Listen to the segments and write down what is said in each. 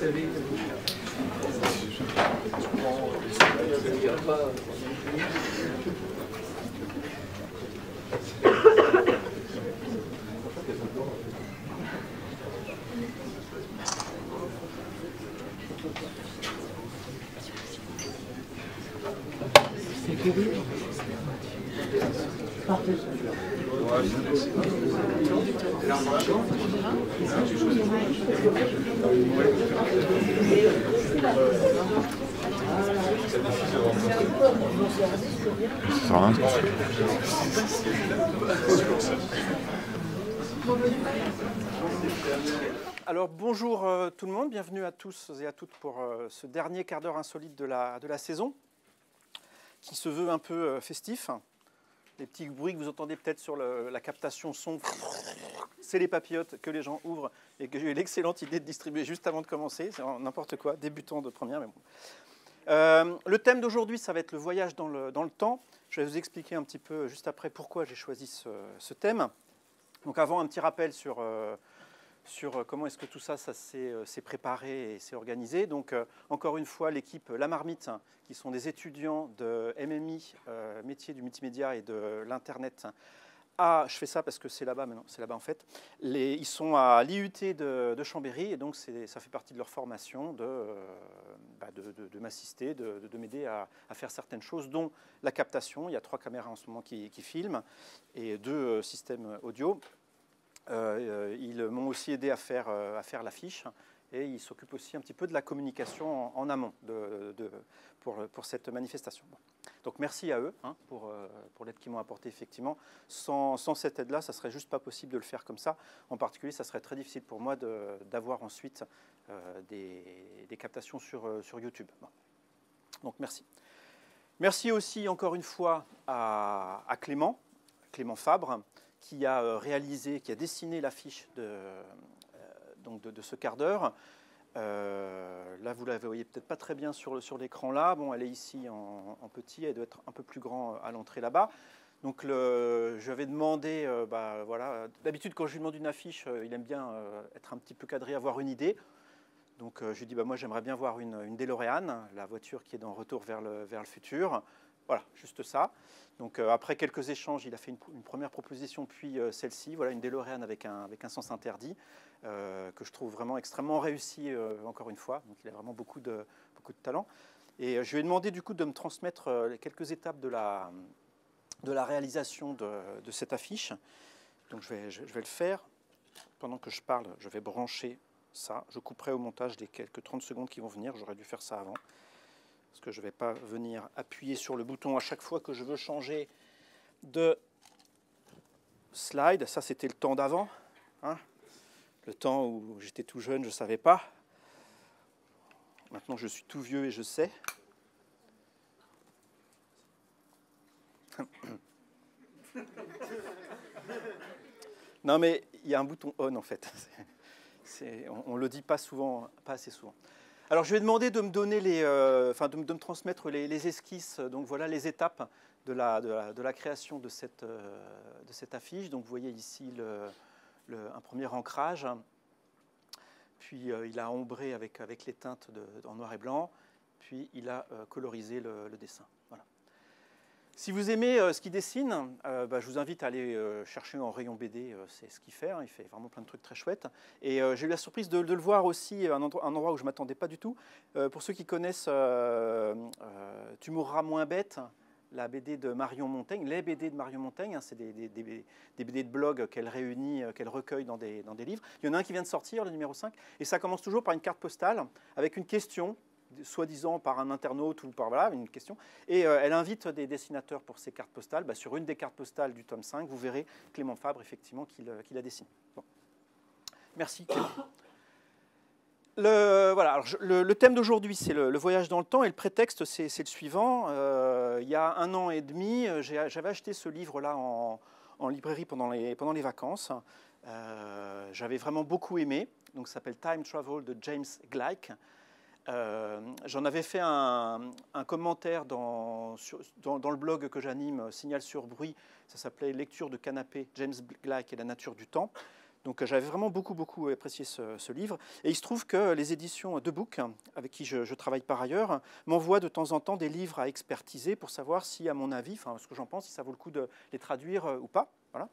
savez, je pas. bienvenue à tous et à toutes pour euh, ce dernier quart d'heure insolite de la, saison, qui se veut un peu euh, festif. Les petits bruits que vous entendez peut-être sur la captation son, c'est les papillotes que les gens ouvrent et que j'ai eu l'excellente idée de distribuer juste avant de commencer. C'est n'importe quoi, débutant de première, mais bon. Euh, le thème d'aujourd'hui, ça va être le voyage dans le, dans le, temps. Je vais vous expliquer un petit peu juste après pourquoi j'ai choisi ce, thème. Donc avant, un petit rappel sur sur euh, comment est-ce que tout ça, ça s'est euh, préparé et s'est organisé. Donc, euh, encore une fois, l'équipe La Marmite, qui sont des étudiants de MMI, métier du multimédia et de l'Internet, Ah, je fais ça parce que c'est là-bas non, c'est là-bas en fait, ils sont à l'IUT de, Chambéry et donc ça fait partie de leur formation de, bah, m'assister, de, m'aider à, faire certaines choses, dont la captation. Il y a trois caméras en ce moment qui, filment et deux systèmes audio. Euh, euh, ils m'ont aussi aidé euh, à faire, l'affiche et ils s'occupent aussi un petit peu de la communication en, amont pour, cette manifestation. Donc merci à eux hein, pour, l'aide qu'ils m'ont apportée effectivement. Sans, cette aide-là, ça serait juste pas possible de le faire comme ça. En particulier, ça serait très difficile pour moi d'avoir ensuite des, captations sur, YouTube. Donc merci. Merci aussi encore une fois à, à Clément, Clément Fabre, qui a euh, réalisé, qui a dessiné l'affiche de, euh, de, ce quart d'heure. Euh, là, vous la voyez peut-être pas très bien sur, l'écran là. Bon, elle est ici en, petit, elle doit être un peu plus grand à l'entrée là-bas. Donc, je vais demander, demandé... Bah, voilà. D'habitude, quand je lui demande une affiche, il aime bien être un petit peu cadré, avoir une idée. Donc, je lui dis, bah, moi, j'aimerais bien voir une, une DeLorean, la voiture qui est dans Retour vers le, vers le futur. Voilà, juste ça. Donc euh, après quelques échanges, il a fait une, première proposition, puis euh, celle-ci, voilà une DeLorean avec un, avec un sens interdit, euh, que je trouve vraiment extrêmement réussi, encore une fois. Donc il a vraiment beaucoup de, beaucoup de talent. Et je lui ai demandé du coup de me transmettre les quelques étapes de la, de la réalisation de, cette affiche. Donc je vais, je vais le faire. Pendant que je parle, je vais brancher ça. Je couperai au montage les quelques 30 secondes qui vont venir. J'aurais dû faire ça avant parce que je ne vais pas venir appuyer sur le bouton à chaque fois que je veux changer de slide. Ça, c'était le temps d'avant, hein. le temps où j'étais tout jeune, je ne savais pas. Maintenant, je suis tout vieux et je sais. Non, mais il y a un bouton on en fait. On ne le dit pas souvent, pas assez souvent. Alors je vais demander de me donner les, euh, de, me transmettre les, esquisses. Donc voilà les étapes de la, création de cette, euh, de cette affiche. Donc vous voyez ici un premier ancrage. Puis euh, il a ombré avec, les teintes en noir et blanc. Puis il a colorisé le dessin. Si vous aimez euh, ce qu'il dessine, euh, bah, je vous invite à aller euh, chercher en rayon BD, c'est ce qu'il fait, hein, il fait vraiment plein de trucs très chouettes. Et j'ai eu la surprise de, le voir aussi, un, un endroit où je ne m'attendais pas du tout. pour ceux qui connaissent Tu mourras moins bête, la BD de Marion Montaigne, les BD de Marion Montaigne, hein, c'est des, BD de blog qu'elle réunit, qu'elle recueille dans des, dans des livres. Il y en a un qui vient de sortir, le numéro 5, et ça commence toujours par une carte postale avec une question soi-disant par un internaute ou par une question. Et euh, elle invite des dessinateurs pour ses cartes postales. Bah, sur une des cartes postales du tome 5, vous verrez Clément Fabre, effectivement, qui, euh, la dessine. Merci Le, voilà, le, thème d'aujourd'hui, c'est le, voyage dans le temps, et le prétexte, c'est le suivant. Euh, il y a un an et demi, j'avais acheté ce livre-là en, librairie pendant les, vacances. j'avais vraiment beaucoup aimé. Donc, ça s'appelle Time Travel de James Gleick. Euh, j'en avais fait un, commentaire dans, le blog que j'anime, Signal sur bruit, ça s'appelait Lecture de canapé, James Black et la nature du temps. Donc euh, j'avais vraiment beaucoup, beaucoup apprécié ce, livre. Et il se trouve que les éditions de Book, avec qui je, je travaille par ailleurs, m'envoient de temps en temps des livres à expertiser pour savoir si, à mon avis, enfin, ce que j'en pense, si ça vaut le coup de les traduire euh, ou pas. Voilà.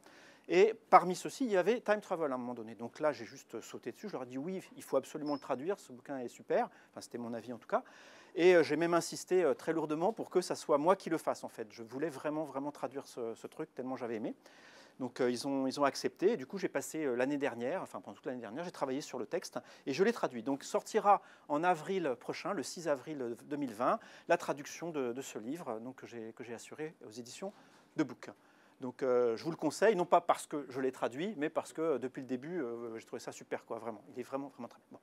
Et parmi ceux-ci, il y avait Time Travel à un moment donné. Donc là, j'ai juste sauté dessus. Je leur ai dit oui, il faut absolument le traduire. Ce bouquin est super. Enfin, c'était mon avis en tout cas. Et euh, j'ai même insisté euh, très lourdement pour que ça soit moi qui le fasse en fait. Je voulais vraiment, vraiment traduire ce, truc tellement j'avais aimé. Donc euh, ils, ont, ils ont accepté. Et du coup, j'ai passé l'année dernière, enfin pendant toute l'année dernière, j'ai travaillé sur le texte et je l'ai traduit. Donc sortira en avril prochain, le 6 avril 2020, la traduction de, ce livre donc, que j'ai assuré aux éditions de bouquins. Donc euh, je vous le conseille, non pas parce que je l'ai traduit, mais parce que euh, depuis le début, euh, j'ai trouvé ça super, quoi, vraiment. Il est vraiment, vraiment très Bon.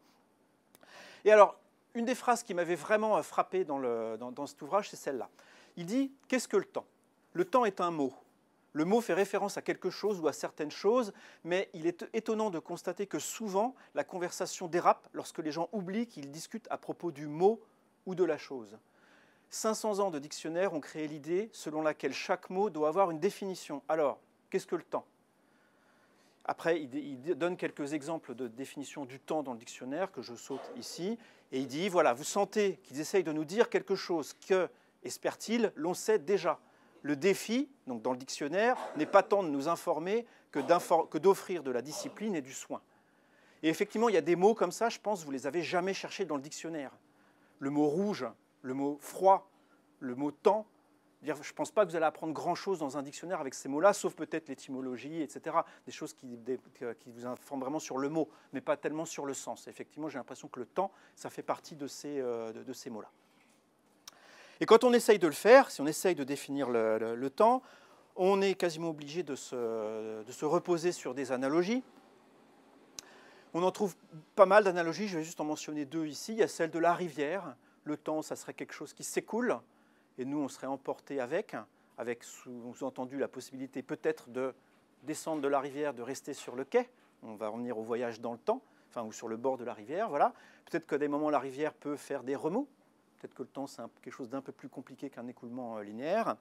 Et alors, une des phrases qui m'avait vraiment frappé dans cet ouvrage, c'est celle-là. Il dit Qu'est-ce que le temps Le temps est un mot. Le mot fait référence à quelque chose ou à certaines choses, mais il est étonnant de constater que souvent la conversation dérape lorsque les gens oublient qu'ils discutent à propos du mot ou de la chose. 500 ans de dictionnaire ont créé l'idée selon laquelle chaque mot doit avoir une définition. Alors, qu'est-ce que le temps Après, il, donne quelques exemples de définition du temps dans le dictionnaire que je saute ici. Et il dit, voilà, vous sentez qu'ils essayent de nous dire quelque chose que, espère-t-il, l'on sait déjà. Le défi, donc dans le dictionnaire, n'est pas tant de nous informer que d'offrir de la discipline et du soin. Et effectivement, il y a des mots comme ça, je pense, vous les avez jamais cherchés dans le dictionnaire. Le mot rouge, le mot froid, le mot temps. Je ne pense pas que vous allez apprendre grand-chose dans un dictionnaire avec ces mots-là, sauf peut-être l'étymologie, etc. Des choses euh, qui, vous informent vraiment sur le mot, mais pas tellement sur le sens. Effectivement, j'ai l'impression que le temps, ça fait partie de ces, euh, mots-là. Et quand on essaye de le faire, si on essaye de définir le, temps, on est quasiment obligé de se, reposer sur des analogies. On en trouve pas mal d'analogies, je vais juste en mentionner deux ici. Il y a celle de la rivière, le temps, ça serait quelque chose qui s'écoule, et nous, on serait emporté avec, avec sous-entendu la possibilité peut-être de descendre de la rivière, de rester sur le quai, on va revenir au voyage dans le temps, enfin, ou sur le bord de la rivière, voilà. Peut-être qu'à des moments, la rivière peut faire des remous, peut-être que le temps, c'est quelque chose d'un peu plus compliqué qu'un écoulement euh, linéaire.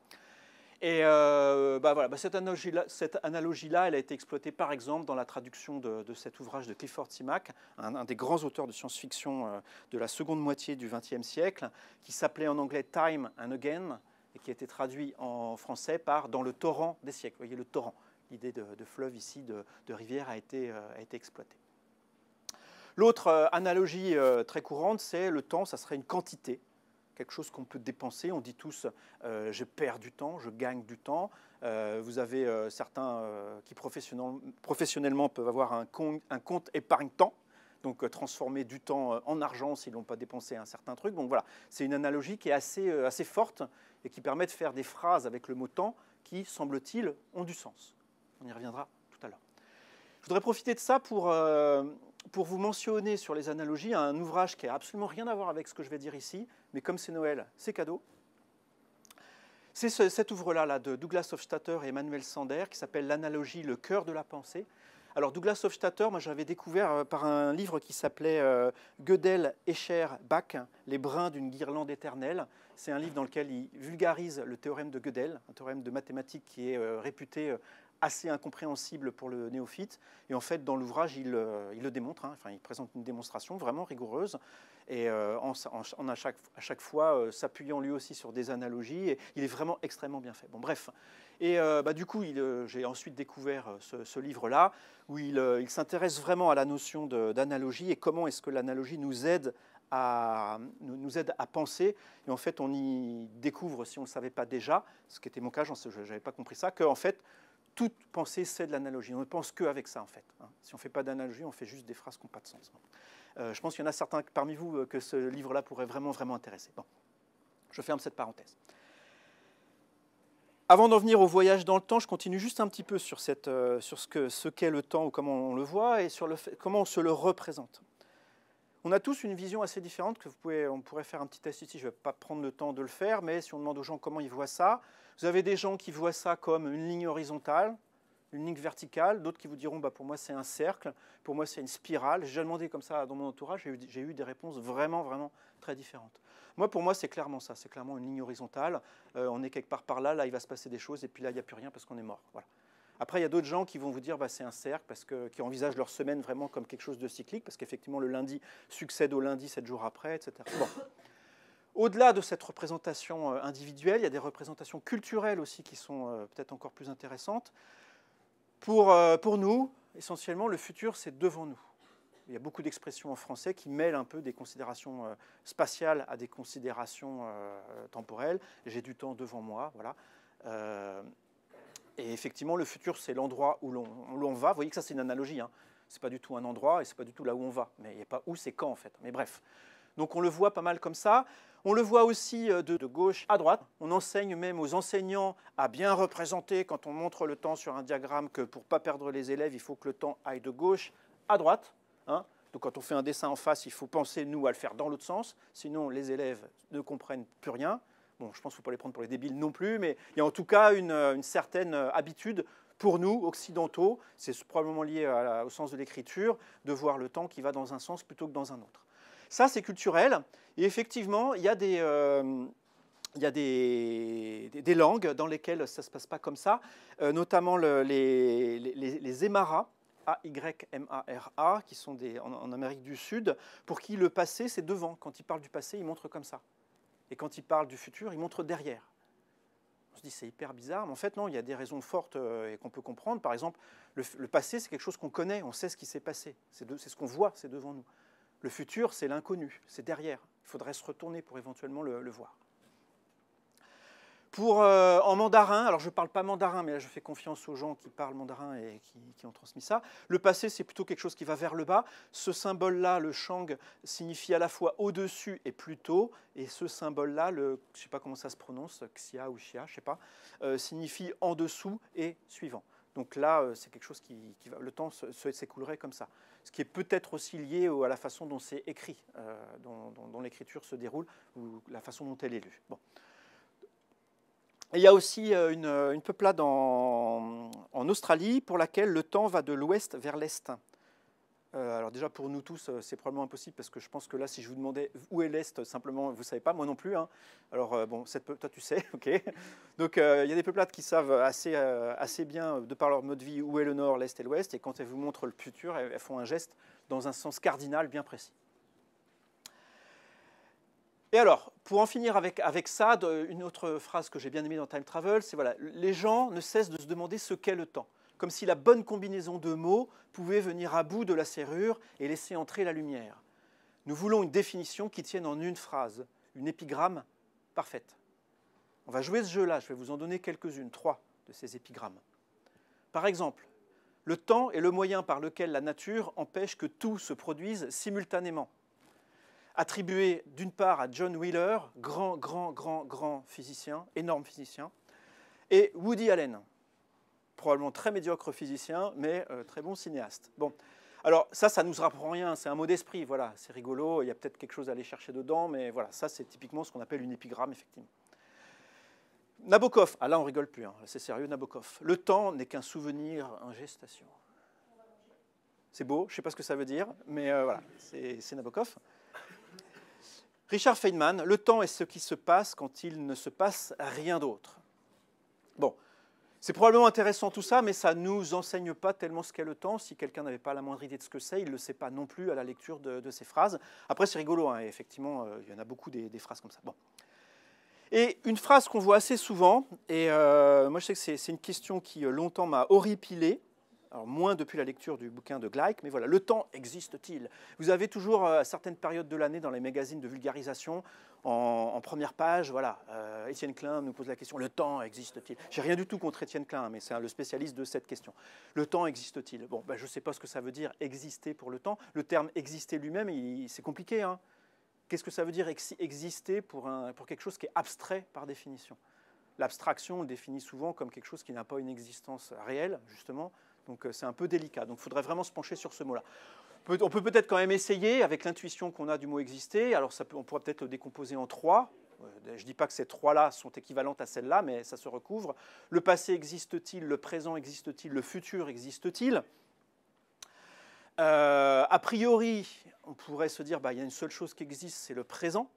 Et euh, bah voilà, bah cette analogie-là, elle a été exploitée par exemple dans la traduction de, cet ouvrage de Clifford Simak, un, des grands auteurs de science-fiction euh, de la seconde moitié du XXe siècle, qui s'appelait en anglais Time and Again, et qui a été traduit en français par Dans le torrent des siècles. Vous voyez le torrent, l'idée de, fleuve ici, de, rivière, a été euh, exploitée. L'autre analogie très courante, c'est le temps, ça serait une quantité quelque chose qu'on peut dépenser. On dit tous, euh, je perds du temps, je gagne du temps. Euh, vous avez euh, certains qui professionnellement, peuvent avoir un compte, épargne-temps, donc transformer du temps en argent s'ils n'ont pas dépensé un certain truc. Donc voilà, c'est une analogie qui est assez forte et qui permet de faire des phrases avec le mot temps qui, semble-t-il, ont du sens. On y reviendra tout à l'heure. Je voudrais profiter de ça pour pour vous mentionner sur les analogies un ouvrage qui n'a absolument rien à voir avec ce que je vais dire ici, mais comme c'est Noël, c'est cadeau. C'est cet ouvre-là là, de Douglas Hofstadter et Emmanuel Sander qui s'appelle L'analogie, le cœur de la pensée. Alors Douglas Hofstadter, moi j'avais découvert euh, par un livre qui s'appelait euh, Gödel, Escher, Bach, Les brins d'une guirlande éternelle. C'est un livre dans lequel il vulgarise le théorème de Gödel, un théorème de mathématiques qui est euh, réputé assez incompréhensible pour le néophyte. Et en fait, dans l'ouvrage, il, euh, il, le démontre, hein. enfin, il présente une démonstration vraiment rigoureuse, et euh, en, à, chaque, à chaque fois euh, s'appuyant lui aussi sur des analogies, et il est vraiment extrêmement bien fait. Bon, bref. Et bah, du coup, j'ai ensuite découvert ce, livre-là, où il, il s'intéresse vraiment à la notion d'analogie et comment est-ce que l'analogie nous aide à, nous aide à penser. Et en fait, on y découvre, si on ne le savait pas déjà, ce qui était mon cas, je n'avais pas compris ça, qu'en fait, toute pensée, c'est de l'analogie. On ne pense qu'avec ça, en fait. Hein. Si on ne fait pas d'analogie, on fait juste des phrases qui n'ont pas de sens. Euh, je pense qu'il y en a certains parmi vous euh, que ce livre-là pourrait vraiment, vraiment intéresser. Bon, je ferme cette parenthèse. Avant d'en venir au voyage dans le temps, je continue juste un petit peu sur, euh, ce qu'est le temps ou comment on le voit et sur comment on se le représente. On a tous une vision assez différente que vous on pourrait faire un petit test ici, je ne vais pas prendre le temps de le faire, mais si on demande aux gens comment ils voient ça, vous avez des gens qui voient ça comme une ligne horizontale, une ligne verticale, d'autres qui vous diront bah, pour moi c'est un cercle, pour moi c'est une spirale. J'ai demandé comme ça dans mon entourage, j'ai eu, des réponses vraiment, vraiment très différentes. Moi, pour moi, c'est clairement ça, c'est clairement une ligne horizontale. Euh, on est quelque part par là, là il va se passer des choses, et puis là il n'y a plus rien parce qu'on est mort. Voilà. Après, il y a d'autres gens qui vont vous dire bah, c'est un cercle, parce que, qui envisagent leur semaine vraiment comme quelque chose de cyclique, parce qu'effectivement le lundi succède au lundi sept jours après, etc. Bon. Au-delà de cette représentation euh, individuelle, il y a des représentations culturelles aussi qui sont euh, peut-être encore plus intéressantes. Pour, euh, pour nous, essentiellement, le futur, c'est devant nous. Il y a beaucoup d'expressions en français qui mêlent un peu des considérations spatiales à des considérations temporelles. J'ai du temps devant moi, voilà. et effectivement, le futur, c'est l'endroit où l'on va. Vous voyez que ça, c'est une analogie. Hein. Ce n'est pas du tout un endroit et ce n'est pas du tout là où on va. Mais il n'y a pas où, c'est quand, en fait. Mais bref. Donc on le voit pas mal comme ça. On le voit aussi euh, de, gauche à droite. On enseigne même aux enseignants à bien représenter quand on montre le temps sur un diagramme que pour ne pas perdre les élèves, il faut que le temps aille de gauche à droite. Hein. donc quand on fait un dessin en face, il faut penser, nous, à le faire dans l'autre sens, sinon les élèves ne comprennent plus rien. Bon, je pense qu'il ne faut pas les prendre pour les débiles non plus, mais il y a en tout cas une, euh, certaine euh, habitude pour nous, occidentaux, c'est probablement lié au sens de l'écriture, de voir le temps qui va dans un sens plutôt que dans un autre. Ça, c'est culturel. Et effectivement, il y a des... Euh, il des, langues dans lesquelles ça ne se passe pas comme ça, euh, notamment les, les, les a-Y-M-A-R-A, qui sont des, en, Amérique du Sud, pour qui le passé, c'est devant. Quand ils parlent du passé, ils montrent comme ça. Et quand ils parlent du futur, ils montrent derrière. On se dit, c'est hyper bizarre, mais en fait, non, il y a des raisons fortes euh, et qu'on peut comprendre. Par exemple, le, le passé, c'est quelque chose qu'on connaît, on sait ce qui s'est passé, c'est ce qu'on voit, c'est devant nous. Le futur, c'est l'inconnu, c'est derrière. Il faudrait se retourner pour éventuellement le, voir. Euh, en mandarin, alors je ne parle pas mandarin, mais là je fais confiance aux gens qui parlent mandarin et qui, ont transmis ça. Le passé, c'est plutôt quelque chose qui va vers le bas. Ce symbole-là, le shang, signifie à la fois au-dessus et plutôt. Et ce symbole-là, je ne sais pas comment ça se prononce, xia ou xia, je ne sais pas, euh, signifie en dessous et suivant. Donc là, euh, c'est quelque chose qui, qui va, le temps s'écoulerait comme ça ce qui est peut-être aussi lié à la façon dont c'est écrit, euh, dont, l'écriture se déroule, ou la façon dont elle est lue. il y a aussi euh, une, peuplade en, en, Australie pour laquelle le temps va de l'ouest vers l'est. Euh, alors déjà pour nous tous, euh, c'est probablement impossible parce que je pense que là, si je vous demandais où est l'Est, simplement, vous ne savez pas, moi non plus. Hein. Alors euh, bon, toi tu sais, ok. Donc il y a des peuplades qui savent assez, bien, de par leur mode de vie, où est le Nord, l'Est et l'Ouest. Et quand elles vous montrent le futur, elles, font un geste dans un sens cardinal bien précis. Et alors, pour en finir avec, avec ça, une autre phrase que j'ai bien aimée dans Time Travel, c'est voilà, les gens ne cessent de se demander ce qu'est le temps comme si la bonne combinaison de mots pouvait venir à bout de la serrure et laisser entrer la lumière. Nous voulons une définition qui tienne en une phrase, une épigramme parfaite. On va jouer ce jeu-là, je vais vous en donner quelques-unes, trois de ces épigrammes. Par exemple, le temps est le moyen par lequel la nature empêche que tout se produise simultanément. Attribué d'une part à John Wheeler, grand, grand, grand, grand physicien, énorme physicien, et Woody Allen, probablement très médiocre physicien, mais euh, très bon cinéaste. Bon. Alors ça, ça ne nous rapprend rien, c'est un mot d'esprit, voilà, c'est rigolo, il y a peut-être quelque chose à aller chercher dedans, mais voilà, ça c'est typiquement ce qu'on appelle une épigramme, effectivement. Nabokov, ah là on rigole plus, hein. c'est sérieux Nabokov. Le temps n'est qu'un souvenir en gestation. C'est beau, je ne sais pas ce que ça veut dire, mais euh, voilà, c'est Nabokov. Richard Feynman, le temps est ce qui se passe quand il ne se passe rien d'autre. Bon, c'est probablement intéressant tout ça, mais ça ne nous enseigne pas tellement ce qu'est le temps. Si quelqu'un n'avait pas la moindre idée de ce que c'est, il ne le sait pas non plus à la lecture de, ces phrases. Après, c'est rigolo, hein, effectivement, euh, il y en a beaucoup des, phrases comme ça. Bon. Et une phrase qu'on voit assez souvent, et euh, moi je sais que c'est une question qui euh, longtemps m'a horripilé, alors moins depuis la lecture du bouquin de Gleick, mais voilà, le temps existe-t-il Vous avez toujours euh, à certaines périodes de l'année dans les magazines de vulgarisation, en, première page, voilà, euh, Étienne Klein nous pose la question, le temps existe-t-il J'ai rien du tout contre Étienne Klein, mais c'est le spécialiste de cette question. Le temps existe-t-il Bon, ben, je ne sais pas ce que ça veut dire exister pour le temps. Le terme exister lui-même, c'est compliqué. Hein. Qu'est-ce que ça veut dire exister pour, pour quelque chose qui est abstrait par définition L'abstraction, on le définit souvent comme quelque chose qui n'a pas une existence réelle, justement, donc euh, c'est un peu délicat. Donc il faudrait vraiment se pencher sur ce mot-là. On peut peut-être quand même essayer, avec l'intuition qu'on a du mot exister, alors ça on pourrait peut-être le décomposer en trois. Euh, je ne dis pas que ces trois-là sont équivalentes à celles-là, mais ça se recouvre. Le passé existe-t-il Le présent existe-t-il Le futur existe-t-il euh, A priori, on pourrait se dire, bah, il y a une seule chose qui existe, c'est le présent.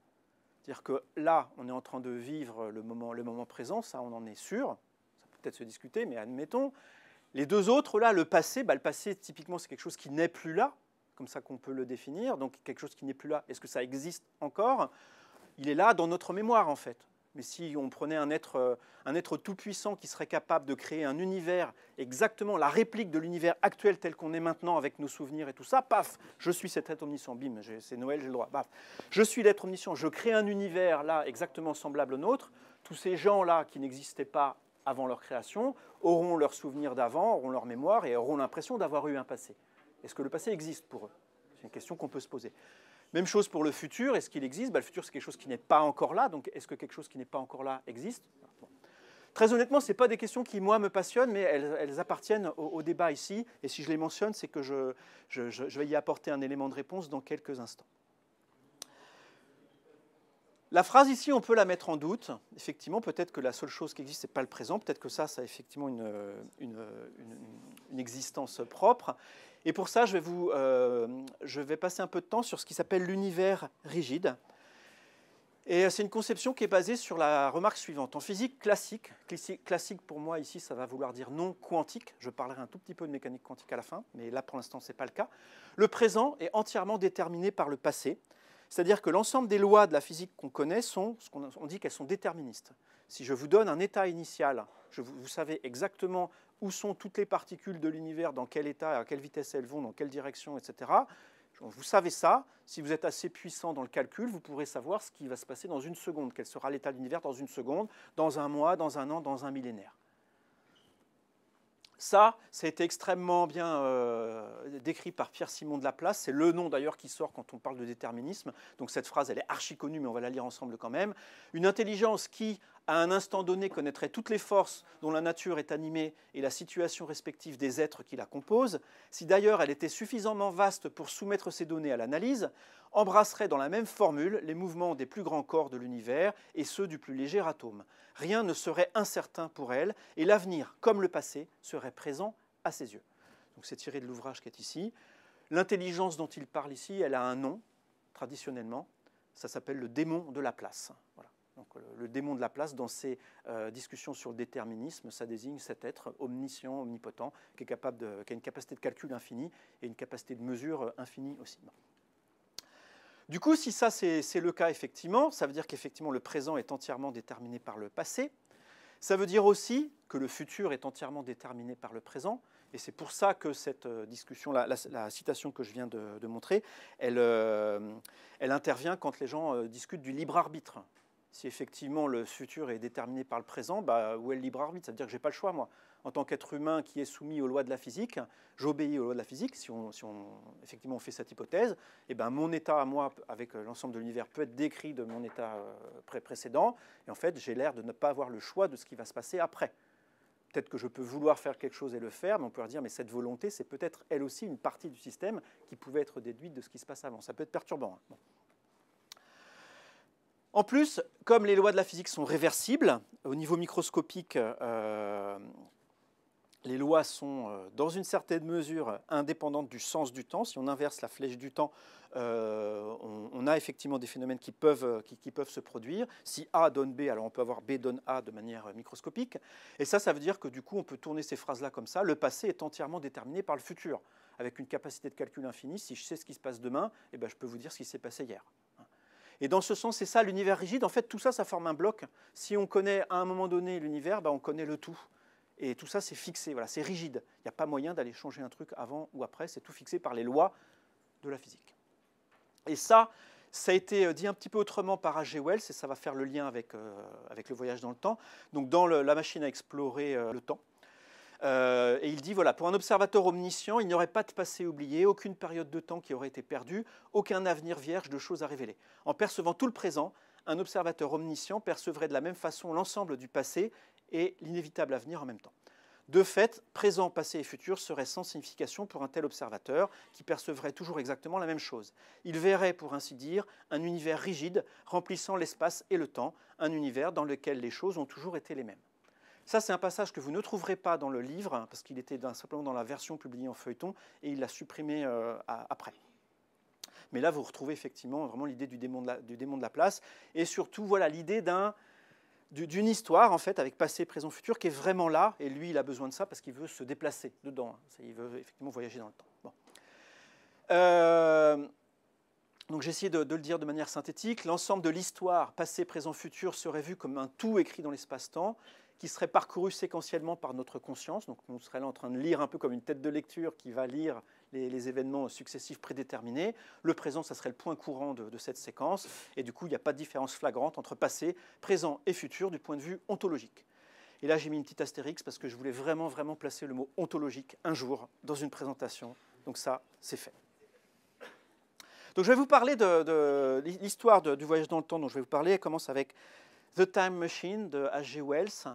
C'est-à-dire que là, on est en train de vivre moment, le moment présent, ça on en est sûr. Ça peut peut-être se discuter, mais admettons. Les deux autres, là, le passé, bah, le passé, typiquement, c'est quelque chose qui n'est plus là, comme ça qu'on peut le définir, donc quelque chose qui n'est plus là. Est-ce que ça existe encore Il est là dans notre mémoire, en fait. Mais si on prenait un être, euh, un être tout-puissant qui serait capable de créer un univers, exactement la réplique de l'univers actuel tel qu'on est maintenant avec nos souvenirs et tout ça, paf, je suis cet être omniscient, bim, c'est Noël, j'ai le droit, paf. Je suis l'être omniscient, je crée un univers là exactement semblable au nôtre. Tous ces gens-là qui n'existaient pas avant leur création, auront leurs souvenirs d'avant, auront leur mémoire et auront l'impression d'avoir eu un passé. Est-ce que le passé existe pour eux C'est une question qu'on peut se poser. Même chose pour le futur, est-ce qu'il existe bah, Le futur, c'est quelque chose qui n'est pas encore là, donc est-ce que quelque chose qui n'est pas encore là existe Très honnêtement, ce pas des questions qui, moi, me passionnent, mais elles, appartiennent au, débat ici, et si je les mentionne, c'est que je vais y apporter un élément de réponse dans quelques instants. La phrase ici, on peut la mettre en doute. Effectivement, peut-être que la seule chose qui existe, ce n'est pas le présent. Peut-être que ça, ça a effectivement une, existence propre. Et pour ça, je vais, vous, euh, je vais passer un peu de temps sur ce qui s'appelle l'univers rigide. Et c'est une conception qui est basée sur la remarque suivante. En physique classique, classique pour moi ici, ça va vouloir dire non quantique. Je parlerai un tout petit peu de mécanique quantique à la fin, mais là pour l'instant, ce n'est pas le cas. Le présent est entièrement déterminé par le passé. C'est-à-dire que l'ensemble des lois de la physique qu'on connaît sont, on dit qu'elles sont déterministes. Si je vous donne un état initial, vous savez exactement où sont toutes les particules de l'univers, dans quel état, à quelle vitesse elles vont, dans quelle direction, etc. Vous savez ça, si vous êtes assez puissant dans le calcul, vous pourrez savoir ce qui va se passer dans une seconde, quel sera l'état de l'univers dans une seconde, dans un mois, dans un an, dans un millénaire. Ça, c'est extrêmement bien euh, décrit par Pierre-Simon de Laplace. C'est le nom d'ailleurs qui sort quand on parle de déterminisme. Donc cette phrase, elle est archi connue, mais on va la lire ensemble quand même. Une intelligence qui, à un instant donné, connaîtrait toutes les forces dont la nature est animée et la situation respective des êtres qui la composent, si d'ailleurs elle était suffisamment vaste pour soumettre ces données à l'analyse, embrasserait dans la même formule les mouvements des plus grands corps de l'univers et ceux du plus léger atome. Rien ne serait incertain pour elle, et l'avenir, comme le passé, serait présent à ses yeux. Donc c'est tiré de l'ouvrage qui est ici. L'intelligence dont il parle ici, elle a un nom, traditionnellement, ça s'appelle le démon de la place. Voilà. Euh, le, démon de la place, dans ces euh, discussions sur le déterminisme, ça désigne cet être omniscient, omnipotent, qui, a une capacité de calcul infinie et une capacité de mesure euh, infinie aussi. Du coup, si ça c'est le cas effectivement, ça veut dire qu'effectivement le présent est entièrement déterminé par le passé. Ça veut dire aussi que le futur est entièrement déterminé par le présent. Et c'est pour ça que cette discussion, la, citation que je viens de, montrer, elle, intervient quand les gens discutent du libre arbitre si effectivement le futur est déterminé par le présent, bah, où est le libre arbitre Ça veut dire que je n'ai pas le choix, moi. En tant qu'être humain qui est soumis aux lois de la physique, j'obéis aux lois de la physique. Si on, si on effectivement on fait cette hypothèse, et eh ben, mon état à moi, avec euh, l'ensemble de l'univers, peut être décrit de mon état euh, pré précédent. Et en fait, j'ai l'air de ne pas avoir le choix de ce qui va se passer après. Peut-être que je peux vouloir faire quelque chose et le faire, mais on peut dire, mais cette volonté, c'est peut-être elle aussi une partie du système qui pouvait être déduite de ce qui se passe avant. Ça peut être perturbant. Hein. En plus, comme les lois de la physique sont réversibles, au niveau microscopique, euh, les lois sont, euh, dans une certaine mesure, indépendantes du sens du temps. Si on inverse la flèche du temps, euh, on, a effectivement des phénomènes qui peuvent, se produire. Si A donne B, alors on peut avoir B donne A de manière microscopique. Et ça, ça veut dire que du coup, on peut tourner ces phrases-là comme ça. Le passé est entièrement déterminé par le futur. Avec une capacité de calcul infinie, si je sais ce qui se passe demain, eh ben, je peux vous dire ce qui s'est passé hier. Et dans ce sens, c'est ça l'univers rigide. En fait, tout ça, ça forme un bloc. Si on connaît à un moment donné l'univers, bah, on connaît le tout. Et tout ça, c'est fixé, voilà, c'est rigide. Il n'y a pas moyen d'aller changer un truc avant ou après, c'est tout fixé par les lois de la physique. Et ça, ça a été euh, dit un petit peu autrement par H.G. Wells, et ça va faire le lien avec, euh, avec le voyage dans le temps. Donc dans la machine à explorer euh, le temps, euh, et il dit, voilà, pour un observateur omniscient, il n'y aurait pas de passé oublié, aucune période de temps qui aurait été perdue, aucun avenir vierge de choses à révéler. En percevant tout le présent, un observateur omniscient percevrait de la même façon l'ensemble du passé et l'inévitable avenir en même temps. De fait, présent, passé et futur seraient sans signification pour un tel observateur qui percevrait toujours exactement la même chose. Il verrait, pour ainsi dire, un univers rigide remplissant l'espace et le temps, un univers dans lequel les choses ont toujours été les mêmes. Ça, c'est un passage que vous ne trouverez pas dans le livre, hein, parce qu'il était simplement dans la version publiée en feuilleton, et il l'a supprimé euh, après. Mais là, vous retrouvez effectivement vraiment l'idée du, démon de la, place, et surtout, voilà, l'idée d'une histoire en fait avec passé, présent, futur qui est vraiment là et lui il a besoin de ça parce qu'il veut se déplacer dedans, hein. il veut effectivement voyager dans le temps. Euh, donc j'ai essayé de, de, le dire de manière synthétique, l'ensemble de l'histoire passé, présent, futur serait vu comme un tout écrit dans l'espace-temps qui serait parcouru séquentiellement par notre conscience. Donc on serait là en train de lire un peu comme une tête de lecture qui va lire les, événements successifs prédéterminés. Le présent, ça serait le point courant de, cette séquence. Et du coup, il n'y a pas de différence flagrante entre passé, présent et futur du point de vue ontologique. Et là, j'ai mis une petite astérix parce que je voulais vraiment, vraiment placer le mot ontologique un jour dans une présentation. Donc ça, c'est fait. Donc je vais vous parler de, de l'histoire du voyage dans le temps dont je vais vous parler. Elle commence avec The Time Machine de H.G. Wells.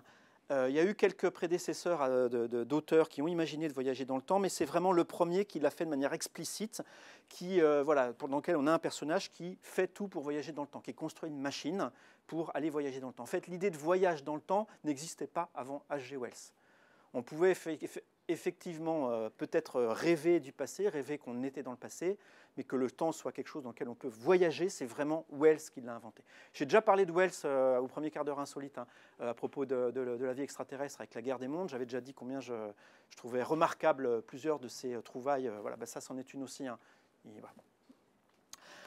Euh, il y a eu quelques prédécesseurs euh, d'auteurs qui ont imaginé de voyager dans le temps, mais c'est vraiment le premier qui l'a fait de manière explicite, qui, euh, voilà, dans lequel on a un personnage qui fait tout pour voyager dans le temps, qui construit une machine pour aller voyager dans le temps. En fait, l'idée de voyage dans le temps n'existait pas avant H.G. Wells. On pouvait effectivement peut-être rêver du passé, rêver qu'on était dans le passé, mais que le temps soit quelque chose dans lequel on peut voyager, c'est vraiment Wells qui l'a inventé. J'ai déjà parlé de Wells euh, au premier quart d'heure insolite, hein, euh, à propos de, la vie extraterrestre avec la guerre des mondes. J'avais déjà dit combien je, trouvais remarquable plusieurs de ses trouvailles. Euh, voilà, bah, ça, c'en est une aussi. Hein. Bah,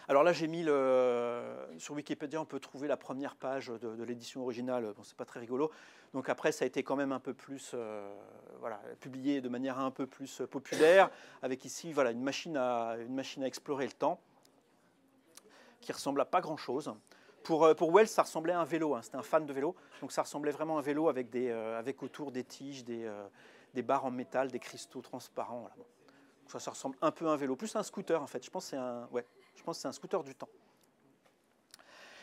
alors là, j'ai mis le... sur Wikipédia, on peut trouver la première page de, l'édition originale. Bon, c'est pas très rigolo. Donc après, ça a été quand même un peu plus, euh, voilà, publié de manière un peu plus populaire, avec ici, voilà, une machine à une machine à explorer le temps, qui ressemble à pas grand chose. Pour, euh, pour Wells, ça ressemblait à un vélo. Hein. C'était un fan de vélo, donc ça ressemblait vraiment à un vélo avec des, euh, avec autour des tiges, des, barres en métal, des cristaux transparents. ça, ressemble un peu à un vélo, plus un scooter en fait. Je pense c'est un, ouais, je pense que c'est un scooter du temps.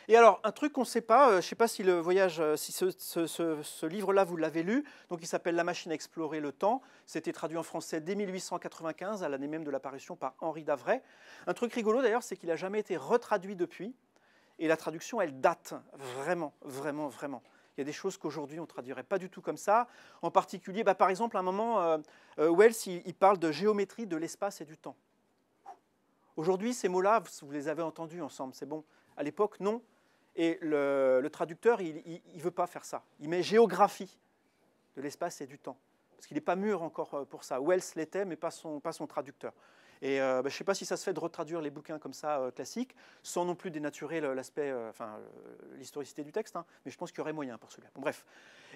Et alors, un truc qu'on ne sait pas, euh, je ne sais pas si le voyage, euh, si ce, livre-là, vous l'avez lu, donc il s'appelle La machine à explorer le temps. C'était traduit en français dès 1895, à l'année même de l'apparition par Henri Davray. Un truc rigolo d'ailleurs, c'est qu'il n'a jamais été retraduit depuis. Et la traduction, elle date vraiment, vraiment, vraiment. Il y a des choses qu'aujourd'hui on ne traduirait pas du tout comme ça. En particulier, bah, par exemple, à un moment, euh, Wells, il parle de géométrie de l'espace et du temps. Aujourd'hui, ces mots-là, vous les avez entendus ensemble, c'est bon. À l'époque, non. Et le, traducteur, il ne veut pas faire ça. Il met géographie de l'espace et du temps. Parce qu'il n'est pas mûr encore euh, pour ça. Wells l'était, mais pas son, pas son traducteur. Et euh, bah, je ne sais pas si ça se fait de retraduire les bouquins comme ça, euh, classiques, sans non plus dénaturer l'aspect, enfin, l'historicité du texte, hein. mais je pense qu'il y aurait moyen pour celui-là. Bon, bref.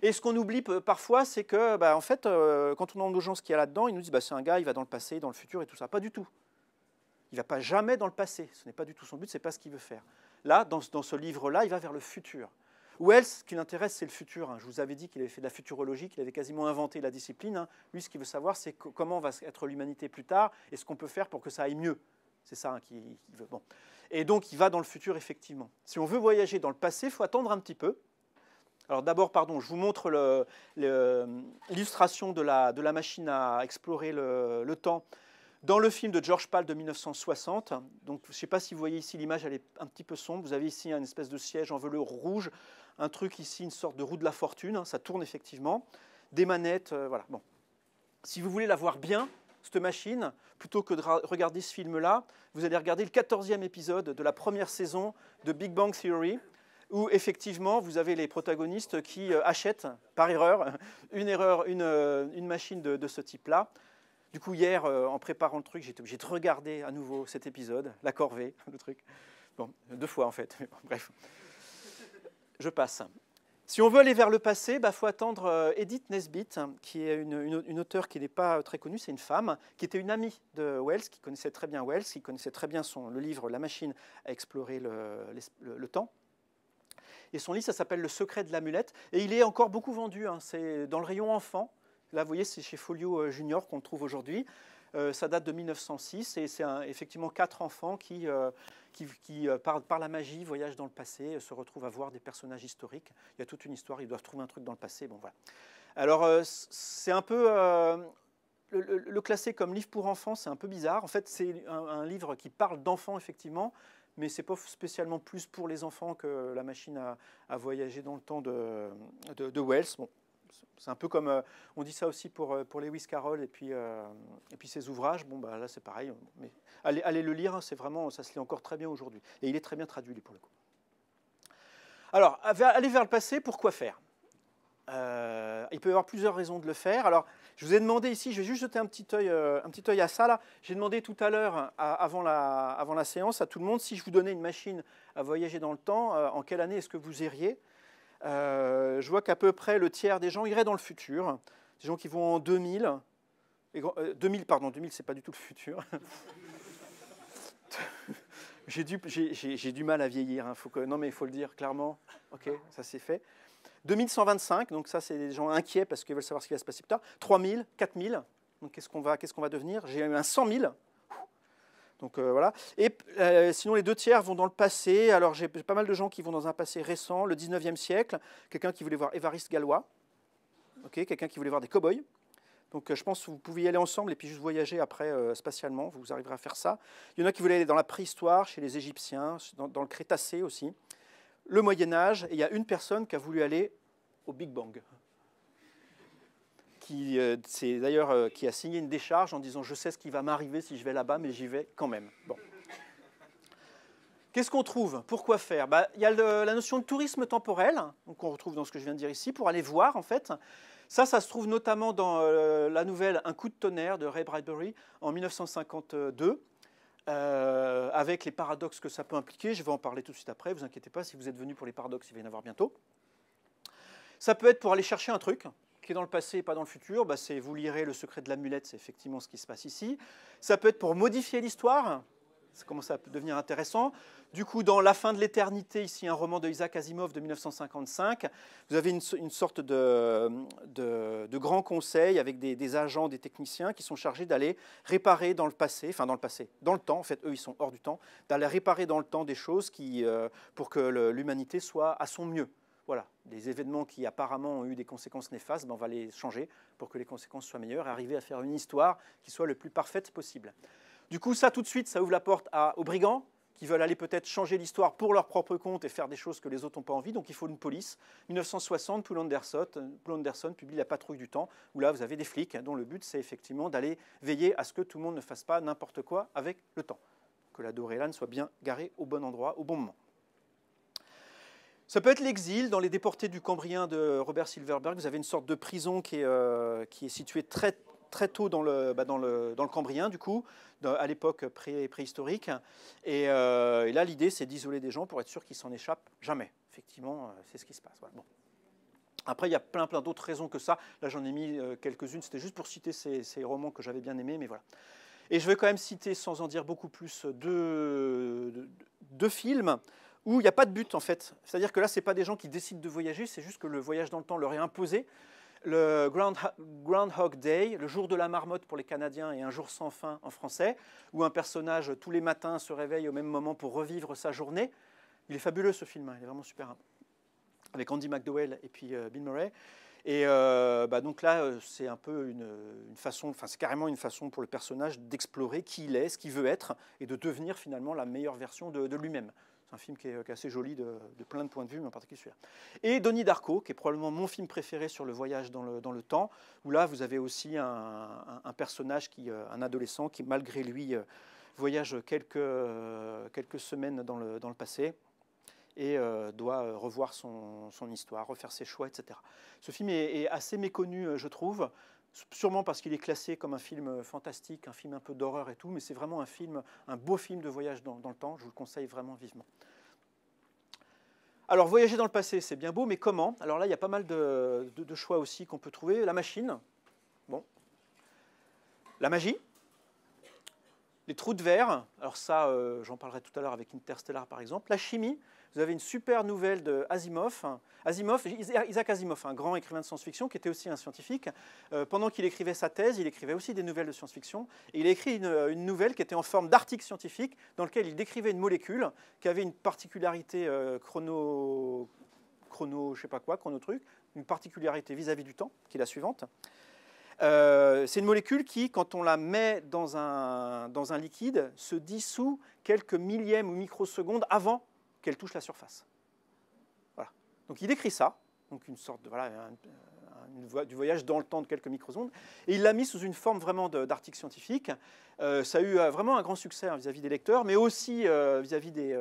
Et ce qu'on oublie parfois, c'est que, bah, en fait, quand on demande aux gens ce qu'il y a là-dedans, ils nous disent bah, c'est un gars, il va dans le passé, dans le futur et tout ça. Pas du tout. Il ne va pas jamais dans le passé. Ce n'est pas du tout son but, ce n'est pas ce qu'il veut faire. Là, dans, dans ce livre-là, il va vers le futur. Wells, ce qui l'intéresse, c'est le futur. Hein. Je vous avais dit qu'il avait fait de la futurologie, qu'il avait quasiment inventé la discipline. Hein. Lui, ce qu'il veut savoir, c'est comment va être l'humanité plus tard et ce qu'on peut faire pour que ça aille mieux. C'est ça hein, qu'il veut. Bon. Et donc, il va dans le futur, effectivement. Si on veut voyager dans le passé, il faut attendre un petit peu. Alors d'abord, pardon, je vous montre l'illustration de la, de la, machine à explorer le, le temps dans le film de George Pal de 1960, donc je ne sais pas si vous voyez ici l'image, elle est un petit peu sombre. Vous avez ici une espèce de siège en velours rouge, un truc ici, une sorte de roue de la fortune, hein, ça tourne effectivement, des manettes, euh, voilà. Bon. Si vous voulez la voir bien, cette machine, plutôt que de regarder ce film-là, vous allez regarder le 14e épisode de la première saison de Big Bang Theory, où effectivement vous avez les protagonistes qui euh, achètent par erreur une, erreur, une, euh, une machine de ce type-là. Du coup, hier, euh, en préparant le truc, j'ai obligé de regarder à nouveau cet épisode, la corvée, le truc. Bon, deux fois en fait, bref. Je passe. Si on veut aller vers le passé, il bah, faut attendre euh, Edith Nesbit, qui est une, auteure qui n'est pas euh, très connue, c'est une femme, qui était une amie de Wells, qui connaissait très bien Wells, qui connaissait très bien son, le livre La machine à explorer le, temps. Et son livre, ça s'appelle Le secret de l'amulette, et il est encore beaucoup vendu, hein. c'est dans le rayon enfant, Là, vous voyez, c'est chez Folio euh, Junior qu'on trouve aujourd'hui. Euh, ça date de 1906 et c'est effectivement quatre enfants qui, euh, par, la magie, voyagent dans le passé, se retrouvent à voir des personnages historiques. Il y a toute une histoire, ils doivent trouver un truc dans le passé. Bon, voilà. Alors, c'est un peu. Le, classer comme livre pour enfants, c'est un peu bizarre. En fait, c'est un, livre qui parle d'enfants, effectivement, mais c'est pas spécialement plus pour les enfants que La machine à, voyager dans le temps de, de, de Wells. Bon. C'est un peu comme euh, on dit ça aussi pour, euh, pour Lewis Carroll et puis, euh, ses ouvrages. Bon, bah, là, c'est pareil. Mais allez, le lire, hein, c'est vraiment, ça se lit encore très bien aujourd'hui. Et il est très bien traduit, lui, pour le coup. Alors, aller vers le passé, pourquoi faire Il peut y avoir plusieurs raisons de le faire. Alors, je vous ai demandé ici, je vais juste jeter un petit œil, à ça. j'ai demandé tout à l'heure, avant la, avant la séance, à tout le monde, si je vous donnais une machine à voyager dans le temps, en quelle année est-ce que vous iriez euh, je vois qu'à peu près le tiers des gens iraient dans le futur. Des gens qui vont en 2000. 2000, euh, pardon, 2000, c'est pas du tout le futur. j'ai du, mal à vieillir. Hein. non, mais il faut le dire clairement. OK, ça c'est fait. 2125, donc ça, c'est des gens inquiets parce qu'ils veulent savoir ce qui va se passer plus tard. 3000, 4000, donc qu'est-ce qu'on va, va, devenir J'ai eu un 100 000 donc euh, voilà. Et euh, sinon, les deux tiers vont dans le passé. Alors j'ai pas mal de gens qui vont dans un passé récent, le 19e siècle. Quelqu'un qui voulait voir Évariste Galois. Quelqu'un qui voulait voir des cow-boys. Donc euh, je pense que vous pouvez y aller ensemble et puis juste voyager après spatialement. Vous arriverez à faire ça. Il y en a qui voulaient aller dans la préhistoire, chez les Égyptiens, dans, le Crétacé aussi. Le Moyen Âge. il y a une personne qui a voulu aller au Big Bang qui, euh, c'est d'ailleurs, euh, qui a signé une décharge en disant Je sais ce qui va m'arriver si je vais là-bas, mais j'y vais quand même. Bon. Qu'est-ce qu'on trouve Pourquoi faire bah, Il y a la notion de tourisme temporel, qu'on retrouve dans ce que je viens de dire ici, pour aller voir en fait. Ça, ça se trouve notamment dans euh, la nouvelle Un coup de tonnerre de Ray Bradbury en 1952. avec les paradoxes que ça peut impliquer. Je vais en parler tout de suite après, vous inquiétez pas, si vous êtes venu pour les paradoxes, il va y en avoir bientôt. Ça peut être pour aller chercher un truc, qui est dans le passé et pas dans le futur, bah, c'est vous lirez Le secret de l'amulette, c'est effectivement ce qui se passe ici. Ça peut être pour modifier l'histoire, ça commence à devenir intéressant. Du coup, dans La fin de l'éternité, ici un roman de Isaac Asimov de 1955, vous avez une, sorte de, de, grand conseil avec des, agents, des techniciens qui sont chargés d'aller réparer dans le passé, enfin dans le passé, dans le temps, en fait, eux ils sont hors du temps, d'aller réparer dans le temps des choses qui, euh, pour que l'humanité soit à son mieux voilà, des événements qui apparemment ont eu des conséquences néfastes, ben, on va les changer pour que les conséquences soient meilleures et arriver à faire une histoire qui soit le plus parfaite possible. Du coup, ça tout de suite, ça ouvre la porte aux brigands qui veulent aller peut-être changer l'histoire pour leur propre compte et faire des choses que les autres n'ont pas envie, donc il faut une police. 1960, Poul Anderson, publie La patrouille du temps, où là vous avez des flics hein, dont le but c'est effectivement d'aller veiller à ce que tout le monde ne fasse pas n'importe quoi avec le temps, que la ne soit bien garée au bon endroit, au bon moment. Ça peut être l'exil. Dans Les Déportés du Cambrien de Robert Silverberg, vous avez une sorte de prison qui est, euh, qui est située très, très tôt dans le, bah, dans, le, dans le Cambrien, du coup, à l'époque pré, préhistorique. Euh, et, là, l'idée, c'est d'isoler des gens pour être sûr qu'ils s'en échappent jamais. Effectivement, euh, c'est ce qui se passe. Voilà. Bon. Après, il y a plein, plein d'autres raisons que ça. Là, j'en ai mis quelques-unes. C'était juste pour citer ces, romans que j'avais bien aimés, mais voilà. Et je vais quand même citer, sans en dire beaucoup plus, deux, deux films où il n'y a pas de but en fait. C'est-à-dire que là, ce n'est pas des gens qui décident de voyager, c'est juste que le voyage dans le temps leur est imposé. Le Groundhog Day, le jour de la marmotte pour les Canadiens et un jour sans fin en français, où un personnage tous les matins se réveille au même moment pour revivre sa journée. Il est fabuleux ce film, hein, il est vraiment super. Hein. Avec Andy McDowell et puis euh, Bill Murray. Et euh, bah, donc là, euh, c'est un peu une, façon, enfin c'est carrément une façon pour le personnage d'explorer qui il est, ce qu'il veut être, et de devenir finalement la meilleure version de lui-même. C'est un film qui est, euh, assez joli de, plein de points de vue, mais en particulier celui-là. Et Donnie Darko, qui est probablement mon film préféré sur le voyage dans le, temps, où là, vous avez aussi un, personnage, qui, euh, un adolescent, qui malgré lui euh, voyage quelques, quelques semaines dans le, passé et doit revoir son, histoire, refaire ses choix, etc. Ce film est assez méconnu, je trouve sûrement parce qu'il est classé comme un film euh, fantastique, un film un peu d'horreur et tout, mais c'est vraiment un film, un beau film de voyage dans, le temps, je vous le conseille vraiment vivement. Alors voyager dans le passé, c'est bien beau, mais comment Alors là, il y a pas mal de, de choix aussi qu'on peut trouver. La machine, bon. La magie, les trous de verre, alors ça, euh, j'en parlerai tout à l'heure avec Interstellar par exemple. La chimie, vous avez une super nouvelle de Asimov. Asimov, Isaac Asimov, un grand écrivain de science-fiction qui était aussi un scientifique. Euh, pendant qu'il écrivait sa thèse, il écrivait aussi des nouvelles de science-fiction. Et il a écrit euh, une, nouvelle qui était en forme d'article scientifique dans lequel il décrivait une molécule qui avait une particularité chrono, chrono, je sais pas quoi, chrono truc, une particularité vis-à-vis -vis du temps, qui est la suivante. Euh, c'est une molécule qui, quand on la met dans un, dans un liquide, se dissout quelques millièmes ou microsecondes avant qu'elle touche la surface. Voilà. Donc il décrit ça, donc une sorte de du voyage dans le temps de quelques microondes Et il l'a mis sous une forme vraiment d'article scientifique. Euh, ça a eu euh, vraiment un grand succès hein, vis-à-vis des lecteurs, mais aussi euh, vis-à-vis des,